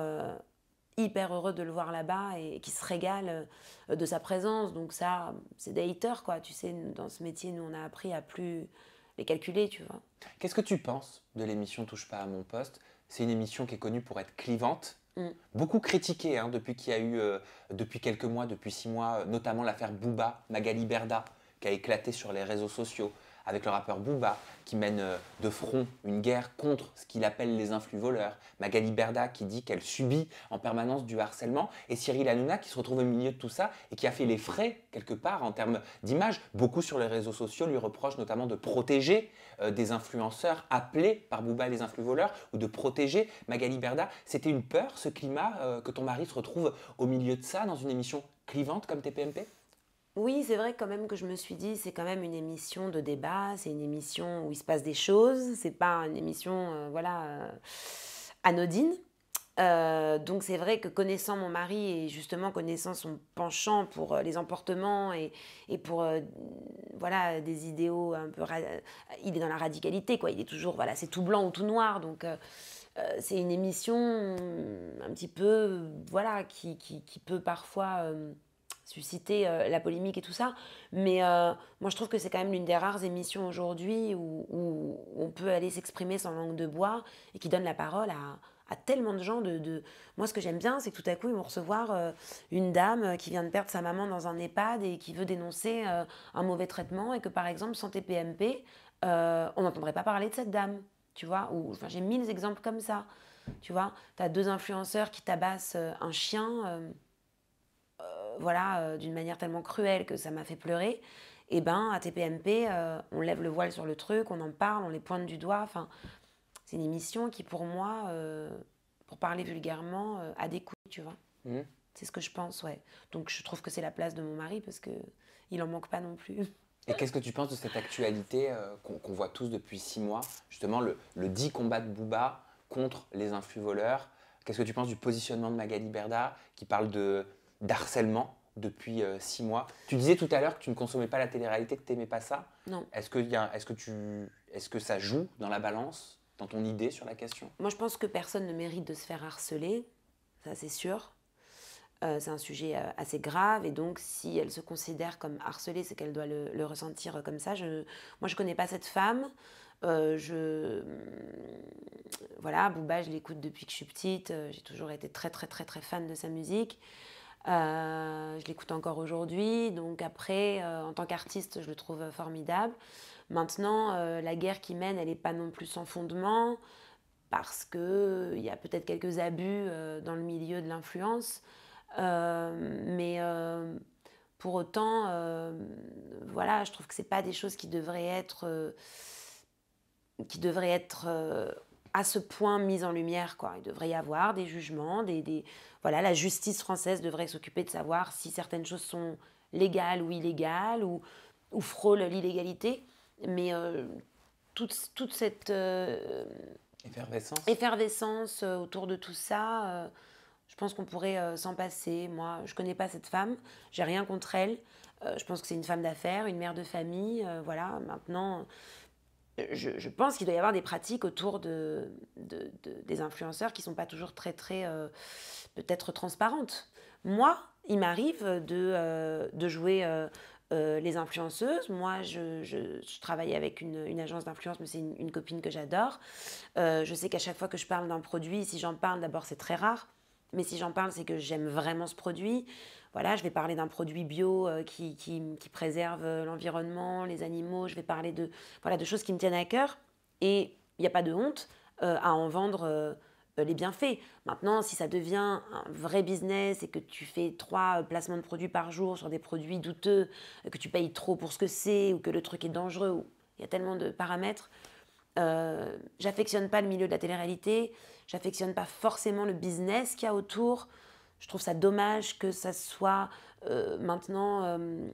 hyper heureux de le voir là-bas et qui se régale de sa présence. Donc ça, c'est des haters, quoi. Tu sais, dans ce métier, nous, on a appris à plus, les calculer, tu vois. Qu'est-ce que tu penses de l'émission Touche pas à mon poste C'est une émission qui est connue pour être clivante, mm. beaucoup critiquée hein, depuis qu'il y a eu, euh, depuis quelques mois, depuis six mois, euh, notamment l'affaire Bouba Magali Berda, qui a éclaté sur les réseaux sociaux avec le rappeur Booba, qui mène euh, de front une guerre contre ce qu'il appelle les influx voleurs, Magali Berda qui dit qu'elle subit en permanence du harcèlement, et Cyril Hanouna qui se retrouve au milieu de tout ça et qui a fait les frais quelque part en termes d'image. Beaucoup sur les réseaux sociaux lui reprochent notamment de protéger euh, des influenceurs appelés par Booba les influx voleurs ou de protéger Magali Berda. C'était une peur, ce climat, euh, que ton mari se retrouve au milieu de ça dans une émission clivante comme TPMP oui, c'est vrai quand même que je me suis dit, c'est quand même une émission de débat, c'est une émission où il se passe des choses, c'est pas une émission, euh, voilà, euh, anodine. Euh, donc c'est vrai que connaissant mon mari et justement connaissant son penchant pour les emportements et, et pour voilà des idéaux un peu il est dans la radicalité quoi il est toujours voilà c'est tout blanc ou tout noir donc c'est une émission un petit peu voilà qui, qui peut parfois susciter euh, la polémique et tout ça. Mais euh, moi, je trouve que c'est quand même l'une des rares émissions aujourd'hui où, on peut aller s'exprimer sans langue de bois et qui donne la parole à, tellement de gens. De, de... Moi, ce que j'aime bien, c'est que tout à coup, ils vont recevoir euh, une dame qui vient de perdre sa maman dans un EHPAD et qui veut dénoncer un mauvais traitement et que, par exemple, sans TPMP, on n'entendrait pas parler de cette dame. Tu vois, ou j'ai mille exemples comme ça. Tu vois, tu as deux influenceurs qui tabassent un chien euh, voilà, euh, d'une manière tellement cruelle que ça m'a fait pleurer, et eh ben à TPMP, euh, on lève le voile sur le truc, on en parle, on les pointe du doigt. Enfin, c'est une émission qui, pour moi, pour parler vulgairement, a des couilles, tu vois. Mmh. C'est ce que je pense, ouais. Donc je trouve que c'est la place de mon mari parce que il en manque pas non plus. Et qu'est-ce que tu penses de cette actualité qu'on voit tous depuis six mois Justement, le, le combat de Booba contre les influx voleurs. Qu'est-ce que tu penses du positionnement de Magali Berda qui parle de d'harcèlement depuis euh, six mois. Tu disais tout à l'heure que tu ne consommais pas la télé-réalité, que tu n'aimais pas ça. Non. Est-ce que, est-ce, que tu, est que ça joue dans la balance, dans ton idée sur la question Moi, je pense que personne ne mérite de se faire harceler, ça c'est sûr. Euh, c'est un sujet euh, assez grave et donc si elle se considère comme harcelée, c'est qu'elle doit le, ressentir comme ça. Je, moi, je ne connais pas cette femme. je voilà Booba je l'écoute depuis que je suis petite j'ai toujours été très très très très fan de sa musique euh, je l'écoute encore aujourd'hui. Donc après, euh, en tant qu'artiste, je le trouve formidable. Maintenant, euh, la guerre qu'il mène, elle n'est pas non plus sans fondement, parce qu'il y a peut-être quelques abus dans le milieu de l'influence. mais pour autant, voilà, je trouve que c'est pas des choses qui devraient être qui devraient être à ce point mise en lumière. Quoi. Il devrait y avoir des jugements, des, des... voilà, la justice française devrait s'occuper de savoir si certaines choses sont légales ou illégales ou, ou frôlent l'illégalité. Mais euh, toute, toute, cette euh, effervescence. Euh, autour de tout ça, je pense qu'on pourrait s'en passer. Moi, je connais pas cette femme, j'ai rien contre elle. je pense que c'est une femme d'affaires, une mère de famille. voilà, maintenant je, pense qu'il doit y avoir des pratiques autour de, des influenceurs qui ne sont pas toujours très, très, euh, peut-être transparentes. Moi, il m'arrive de, euh, jouer euh, les influenceuses. Moi, je, je, travaille avec une, agence d'influence, mais c'est une, une, copine que j'adore. je sais qu'à chaque fois que je parle d'un produit, si j'en parle, d'abord, c'est très rare. Mais si j'en parle, c'est que j'aime vraiment ce produit voilà, je vais parler d'un produit bio euh, qui, qui, préserve euh, l'environnement, les animaux, je vais parler de, voilà, de choses qui me tiennent à cœur. Et il n'y a pas de honte euh, à en vendre les bienfaits. Maintenant, si ça devient un vrai business et que tu fais trois placements de produits par jour sur des produits douteux, que tu payes trop pour ce que c'est ou que le truc est dangereux, ou... il y a tellement de paramètres. Euh, j'affectionne pas le milieu de la télé-réalité, j'affectionne pas forcément le business qu'il y a autour. Je trouve ça dommage que ça soit euh, maintenant euh,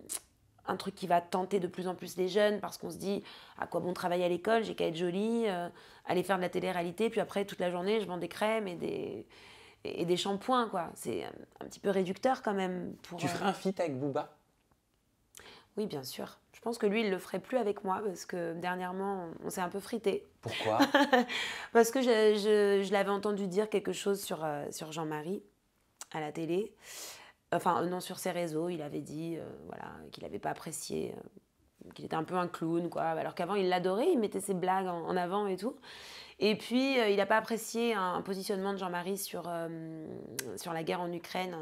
un truc qui va tenter de plus en plus les jeunes parce qu'on se dit à quoi bon travailler à l'école, j'ai qu'à être jolie, euh, aller faire de la télé-réalité, puis après toute la journée je vends des crèmes et des, et des shampoings. quoi. C'est un, petit peu réducteur quand même. Pour, tu ferais un fit avec Booba Oui, bien sûr. Je pense que lui, il le ferait plus avec moi parce que dernièrement, on s'est un peu frité. Pourquoi Parce que je, je, l'avais entendu dire quelque chose sur, sur Jean-Marie à la télé, enfin euh, non sur ses réseaux, il avait dit euh, voilà qu'il n'avait pas apprécié, euh, qu'il était un peu un clown quoi, alors qu'avant il l'adorait, il mettait ses blagues en, avant et tout. Et puis il n'a pas apprécié un, positionnement de Jean-Marie sur, sur la guerre en Ukraine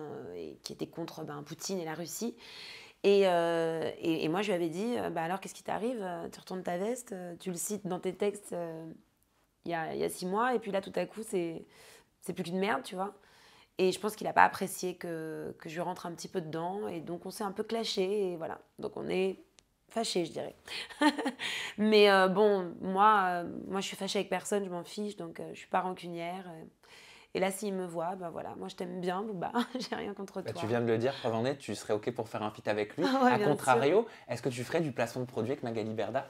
qui était contre ben, Poutine et la Russie. Et, moi, je lui avais dit, bah alors qu'est-ce qui t'arrive Tu retournes ta veste, tu le cites dans tes textes il y, a, six mois, et puis là, tout à coup, c'est, c'est plus qu'une merde, tu vois. Et je pense qu'il n'a pas apprécié que, je rentre un petit peu dedans. Et donc, on s'est un peu clashé. Et voilà. Donc, on est fâché, je dirais. Mais euh, bon, moi, euh, moi, je suis fâchée avec personne, je m'en fiche. Donc, euh, je suis pas rancunière. Et là, s'il me voit, ben voilà, moi je t'aime bien, Booba, j'ai rien contre bah, toi. Tu viens de le dire, preuve en tu serais OK pour faire un fit avec lui. à contrario, est-ce que tu ferais du placement de produit avec Magali Berda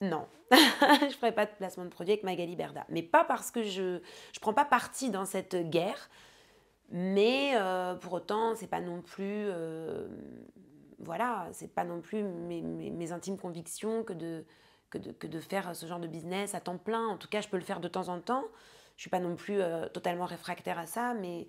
non, je ne ferai pas de placement de produit avec Magali Berda. Mais pas parce que je ne prends pas parti dans cette guerre, mais euh, pour autant, c'est pas non plus. Euh, voilà, c'est pas non plus mes, intimes convictions que de, que de, faire ce genre de business à temps plein. En tout cas, je peux le faire de temps en temps. Je ne suis pas non plus euh, totalement réfractaire à ça, mais,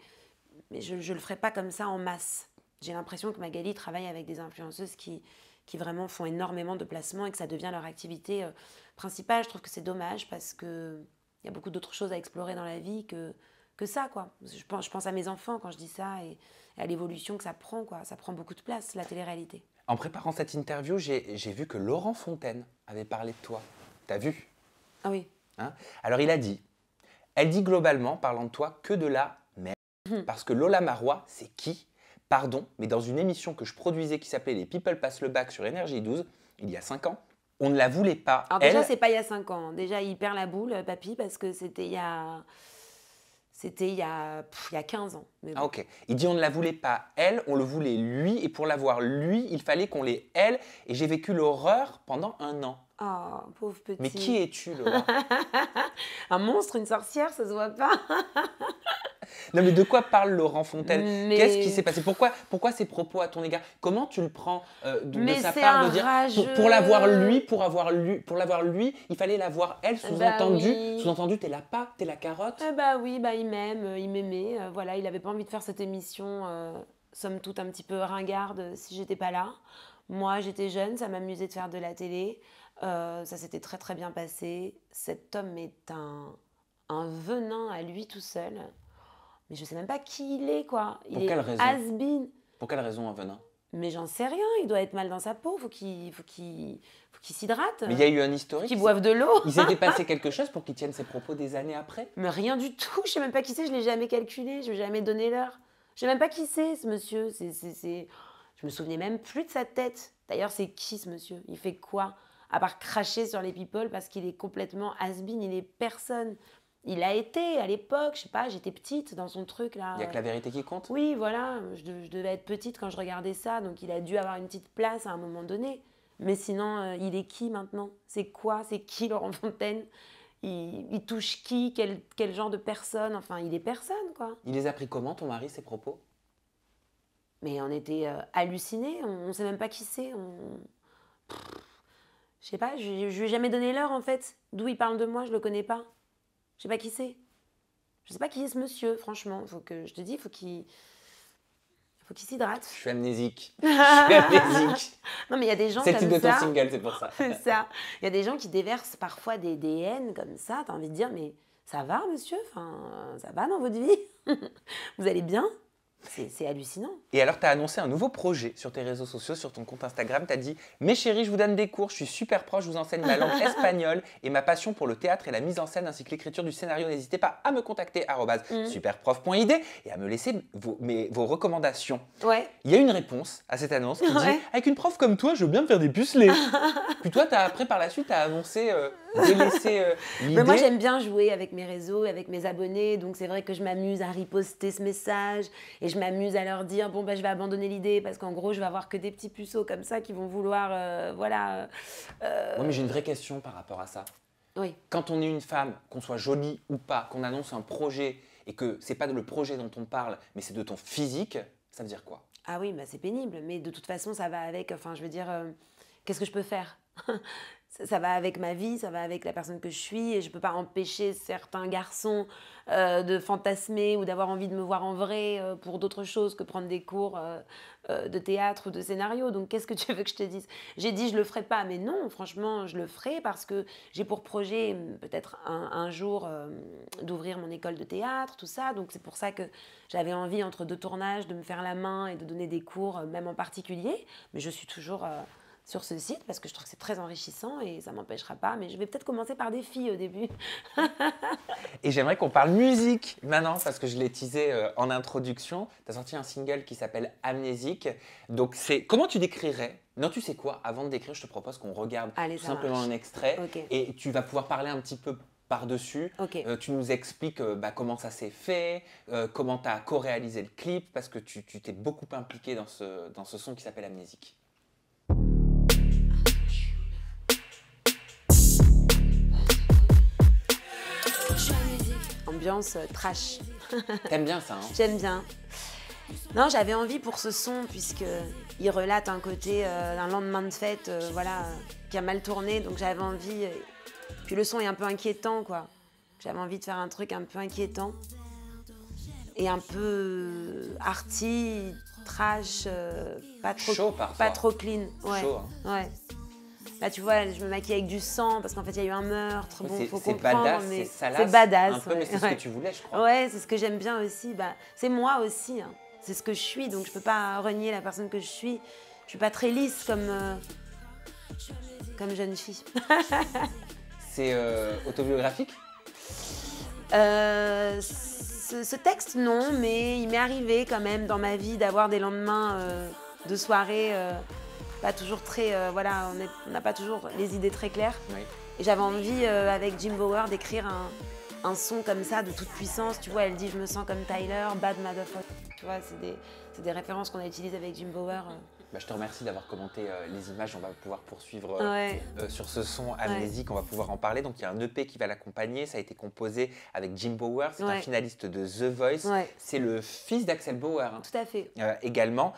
mais je ne le ferai pas comme ça en masse. J'ai l'impression que Magali travaille avec des influenceuses qui, qui vraiment font énormément de placements et que ça devient leur activité euh, principale. Je trouve que c'est dommage parce que il y a beaucoup d'autres choses à explorer dans la vie que, que ça, quoi. Je pense, je pense à mes enfants quand je dis ça et, à l'évolution que ça prend, quoi. Ça prend beaucoup de place, la télé-réalité. En préparant cette interview, j'ai vu que Laurent Fontaine avait parlé de toi. T'as vu Ah oui. Hein Alors il a dit, elle dit globalement, parlant de toi, que de la mère hum. Parce que Lola Marois, c'est qui Pardon, mais dans une émission que je produisais qui s'appelait Les People Passent le Bac sur Énergie 12, il y a 5 ans, on ne la voulait pas. Alors déjà, c'est pas il y a 5 ans. Hein. Déjà, il perd la boule, papy, parce que c'était il y a... C'était il, y il y a 15 ans. Ah ok. Il dit on ne la voulait pas elle, on le voulait lui, et pour l'avoir lui, il fallait qu'on l'ait elle, et j'ai vécu l'horreur pendant un an. Oh, pauvre petit. Mais qui es-tu, Lola Un monstre, une sorcière, ça se voit pas. non, mais de quoi parle Laurent Fontaine Qu'est-ce qui s'est passé pourquoi, pourquoi ces propos à ton égard Comment tu le prends euh, de, sa part de pour, l'avoir lui, pour avoir lui, pour l'avoir lui, il fallait l'avoir elle bah sous-entendu. Sous-entendu, t'es la pâte, t'es la carotte. Eh bah oui, bah il m'aime, euh, il m'aimait. Euh, voilà, il avait pas envie de faire cette émission. somme toute un petit peu ringarde si j'étais pas là. Moi, j'étais jeune, ça m'amusait de faire de la télé. Euh, ça s'était très très bien passé. Cet homme est un, un venin à lui tout seul. Mais je sais même pas qui il est, quoi. Pour est quelle raison Pour quelle raison un venin mais j'en sais rien, il doit être mal dans sa peau, faut qui faut qu'il s'hydrate. Mais il y a eu un historique. Qui boive de l'eau. Il étaient passé quelque chose pour qu'il tienne ses propos des années après. Mais rien du tout, je sais même pas qui c'est, je l'ai jamais calculé, je n'ai jamais donné l'heure. Je sais même pas qui c'est ce monsieur, c'est c'est je me souvenais même plus de sa tête. D'ailleurs, c'est qui ce monsieur Il fait quoi à part cracher sur les people parce qu'il est complètement has-been, il est personne. Il a été à l'époque, je sais pas, j'étais petite dans son truc là. Il n'y a que la vérité qui compte Oui, voilà, je, devais être petite quand je regardais ça, donc il a dû avoir une petite place à un moment donné. Mais sinon, euh, il est qui maintenant C'est quoi C'est qui Laurent Fontaine il, touche qui quel, genre de personne Enfin, il est personne quoi. Il les a pris comment ton mari, ses propos Mais on était euh, hallucinés, on ne sait même pas qui c'est. Pfff je sais pas, je, ne lui ai jamais donné l'heure en fait. D'où il parle de moi, je le connais pas. Je sais pas qui c'est. Je sais pas qui est ce monsieur, franchement. Faut que je te dis, faut qu'il faut qu'il s'hydrate. Je suis amnésique. je suis amnésique. non mais il y a des gens C'est le type de ton single, c'est pour ça. c'est ça. Il y a des gens qui déversent parfois des, DN haines comme ça, tu as envie de dire mais ça va monsieur, enfin ça va dans votre vie Vous allez bien c'est hallucinant. Et alors, tu as annoncé un nouveau projet sur tes réseaux sociaux, sur ton compte Instagram. Tu as dit Mes chéris, je vous donne des cours, je suis super proche, je vous enseigne la langue espagnole et ma passion pour le théâtre et la mise en scène ainsi que l'écriture du scénario. N'hésitez pas à me contacter mm. superprof.id et à me laisser vos, recommandations. Ouais. Il y a une réponse à cette annonce qui dit Avec une prof comme toi, je veux bien me faire des pucelets. Puis toi, as, après, par la suite, tu as annoncé. Euh, euh, mais moi, j'aime bien jouer avec mes réseaux, avec mes abonnés. Donc, c'est vrai que je m'amuse à riposter ce message et je m'amuse à leur dire bon, bah, je vais abandonner l'idée parce qu'en gros, je vais avoir que des petits puceaux comme ça qui vont vouloir. Euh, voilà. Moi, euh, mais j'ai une vraie question par rapport à ça. Oui. Quand on est une femme, qu'on soit jolie ou pas, qu'on annonce un projet et que c'est pas le projet dont on parle, mais c'est de ton physique, ça veut dire quoi Ah oui, bah c'est pénible, mais de toute façon, ça va avec. Enfin, je veux dire, qu'est-ce que je peux faire ça, va avec ma vie, ça va avec la personne que je suis, et je ne peux pas empêcher certains garçons euh, de fantasmer ou d'avoir envie de me voir en vrai euh, pour d'autres choses que prendre des cours euh, de théâtre ou de scénario. Donc qu'est-ce que tu veux que je te dise J'ai dit je le ferai pas, mais non, franchement, je le ferai parce que j'ai pour projet mm, peut-être un, jour d'ouvrir mon école de théâtre, tout ça. Donc c'est pour ça que j'avais envie entre deux tournages de me faire la main et de donner des cours, même en particulier. Mais je suis toujours sur ce site parce que je trouve que c'est très enrichissant et ça m'empêchera pas. Mais je vais peut-être commencer par des filles au début. et j'aimerais qu'on parle musique maintenant parce que je l'ai teasé euh, en introduction. Tu as sorti un single qui s'appelle Amnésique. Donc c'est comment tu décrirais non, tu sais quoi Avant de décrire, je te propose qu'on regarde simplement un extrait et tu vas pouvoir parler un petit peu par-dessus. Euh, tu nous expliques euh, bah, comment ça s'est fait, comment tu as co-réalisé le clip, parce que tu t'es beaucoup impliqué dans ce son qui s'appelle Amnésique. Euh, trash. T'aimes bien ça, hein J'aime bien. Non, j'avais envie pour ce son, puisque il relate un côté euh, d'un lendemain de fête euh, voilà, qui a mal tourné, donc j'avais envie. Puis le son est un peu inquiétant, quoi. J'avais envie de faire un truc un peu inquiétant et un peu arty, trash, pas trop, pas trop clean. Ouais. Chaud, hein. ouais là bah, tu vois, je me maquille avec du sang parce qu'en fait il y a eu un meurtre, bon, faut comprendre. C'est badass, c'est badass. Un peu, mais c'est ce que tu voulais, je crois. Ouais, c'est ce que j'aime bien aussi. Bah, c'est moi aussi, hein. c'est ce que je suis, donc je peux pas renier la personne que je suis. Je suis pas très lisse comme, euh, comme jeune fille. c'est euh, autobiographique euh, ce, ce, texte, non, mais il m'est arrivé quand même dans ma vie d'avoir des lendemains de soirée toujours très, euh, voilà, on n'a pas toujours les idées très claires. Et j'avais envie, euh, avec Jim Bower, d'écrire un, un, son comme ça, de toute puissance. Tu vois, elle dit « Je me sens comme Tyler, bad motherfucker ». Tu vois, c'est des, des, références qu'on a utilisées avec Jim Bower. Euh. Bah, je te remercie d'avoir commenté les images. On va pouvoir poursuivre sur ce son amnésique. On va pouvoir en parler. Donc, il y a un EP qui va l'accompagner. Ça a été composé avec Jim Bower, C'est un finaliste de The Voice. C'est le fils d'Axel Bower. Hein. Tout à fait. également.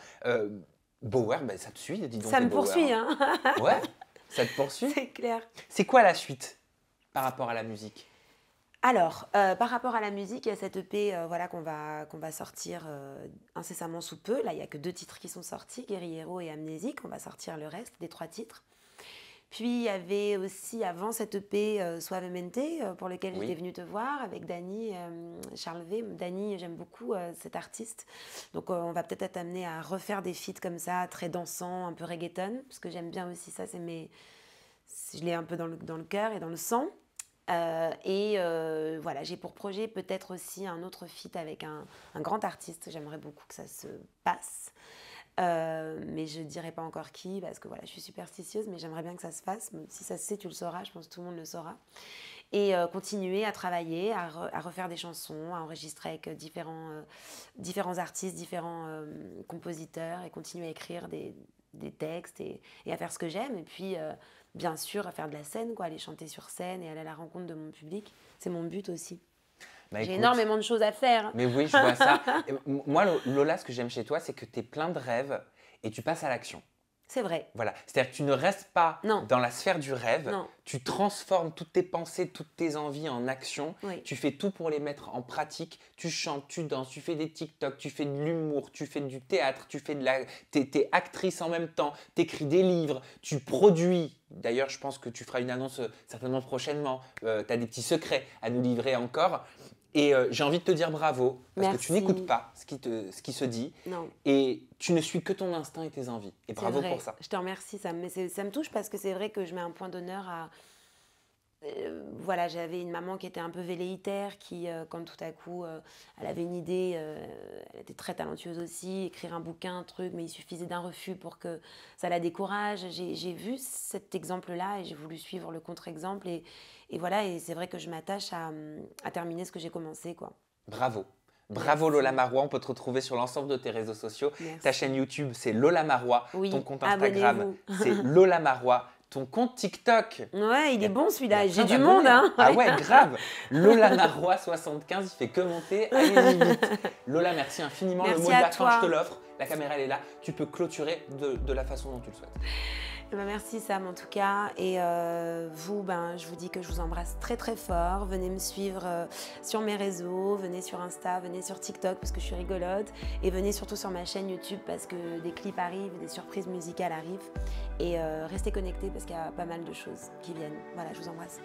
Bauer, ben, ça te suit, dis donc. Ça me poursuit, hein. hein. ouais, ça te poursuit. C'est clair. C'est quoi la suite par rapport à la musique alors, euh, par rapport à la musique, il y a cette EP euh, voilà, qu'on va, qu'on va sortir euh, incessamment sous peu. Là, il n'y a que deux titres qui sont sortis, Guerriero et Amnésique. On va sortir le reste des trois titres. Puis il y avait aussi, avant cette EP, euh, euh, pour lequel j'étais venue te voir, avec Dany Charlevé. Euh, Charles j'aime beaucoup euh, cet artiste. Donc on va peut-être t'amener à refaire des feats comme ça, très dansant, un peu reggaeton, parce que j'aime bien aussi ça, c'est mes... Je l'ai un peu dans le, cœur et dans le sang. et voilà, j'ai pour projet peut-être aussi un autre feat avec un grand artiste. J'aimerais beaucoup que ça se passe. Euh, mais je ne dirai pas encore qui, parce que voilà, je suis superstitieuse, mais j'aimerais bien que ça se fasse. si ça se sait, tu le sauras, je pense que tout le monde le saura. Et euh, continuer à travailler, à, refaire des chansons, à enregistrer avec euh, différents, différents artistes, différents compositeurs, et continuer à écrire des, des textes et, et, à faire ce que j'aime. Et puis, bien sûr, à faire de la scène, quoi, aller chanter sur scène et aller à la rencontre de mon public. C'est mon but aussi. Bah, J'ai énormément de choses à faire. Mais oui, je vois ça. Moi, Lola, ce que j'aime chez toi, c'est que tu es plein de rêves et tu passes à l'action. C'est vrai. Voilà. C'est-à-dire que tu ne restes pas dans la sphère du rêve. Tu transformes toutes tes pensées, toutes tes envies en action. Tu fais tout pour les mettre en pratique. Tu chantes, tu danses, tu fais des TikTok, tu fais de l'humour, tu fais du théâtre, tu fais de la. es actrice en même temps, écris des livres, tu produis. D'ailleurs, je pense que tu feras une annonce euh, certainement prochainement. Euh, tu as des petits secrets à nous livrer encore. Et euh, j'ai envie de te dire bravo, parce que tu n'écoutes pas ce qui, te, ce qui se dit. Et tu ne suis que ton instinct et tes envies. Et bravo pour ça. Je te remercie, ça me, ça me touche parce que c'est vrai que je mets un point d'honneur à... Euh, voilà, j'avais une maman qui était un peu velléitaire, qui, quand euh, tout à coup, elle avait une idée, elle était très talentueuse aussi, écrire un bouquin, un truc, mais il suffisait d'un refus pour que ça la décourage. J'ai vu cet exemple-là et j'ai voulu suivre le contre-exemple et, et voilà, et c'est vrai que je m'attache à, hum, terminer ce que j'ai commencé. quoi. Bravo. Bravo Lola Marois, on peut te retrouver sur l'ensemble de tes réseaux sociaux. Ta chaîne YouTube, c'est Lola Marois. ton compte Instagram, c'est Lola Marois ton compte TikTok. Ouais, il est bon celui-là. J'ai du monde, hein. Ah ouais, grave. Lola Marois 75, il fait que monter. Allez vite. Lola, merci infiniment. le mot de la je te l'offre. La caméra, elle est là. Tu peux clôturer de la façon dont tu le souhaites. Bah, merci Sam en tout cas. Et euh, vous, ben, je vous dis que je vous embrasse très très fort. Venez me suivre euh, sur mes réseaux, venez sur Insta, venez sur TikTok parce que je suis rigolote. Et venez surtout sur ma chaîne YouTube parce que des clips arrivent, des surprises musicales arrivent. Et euh, restez connectés parce qu'il y a pas mal de choses qui viennent. Voilà, je vous embrasse.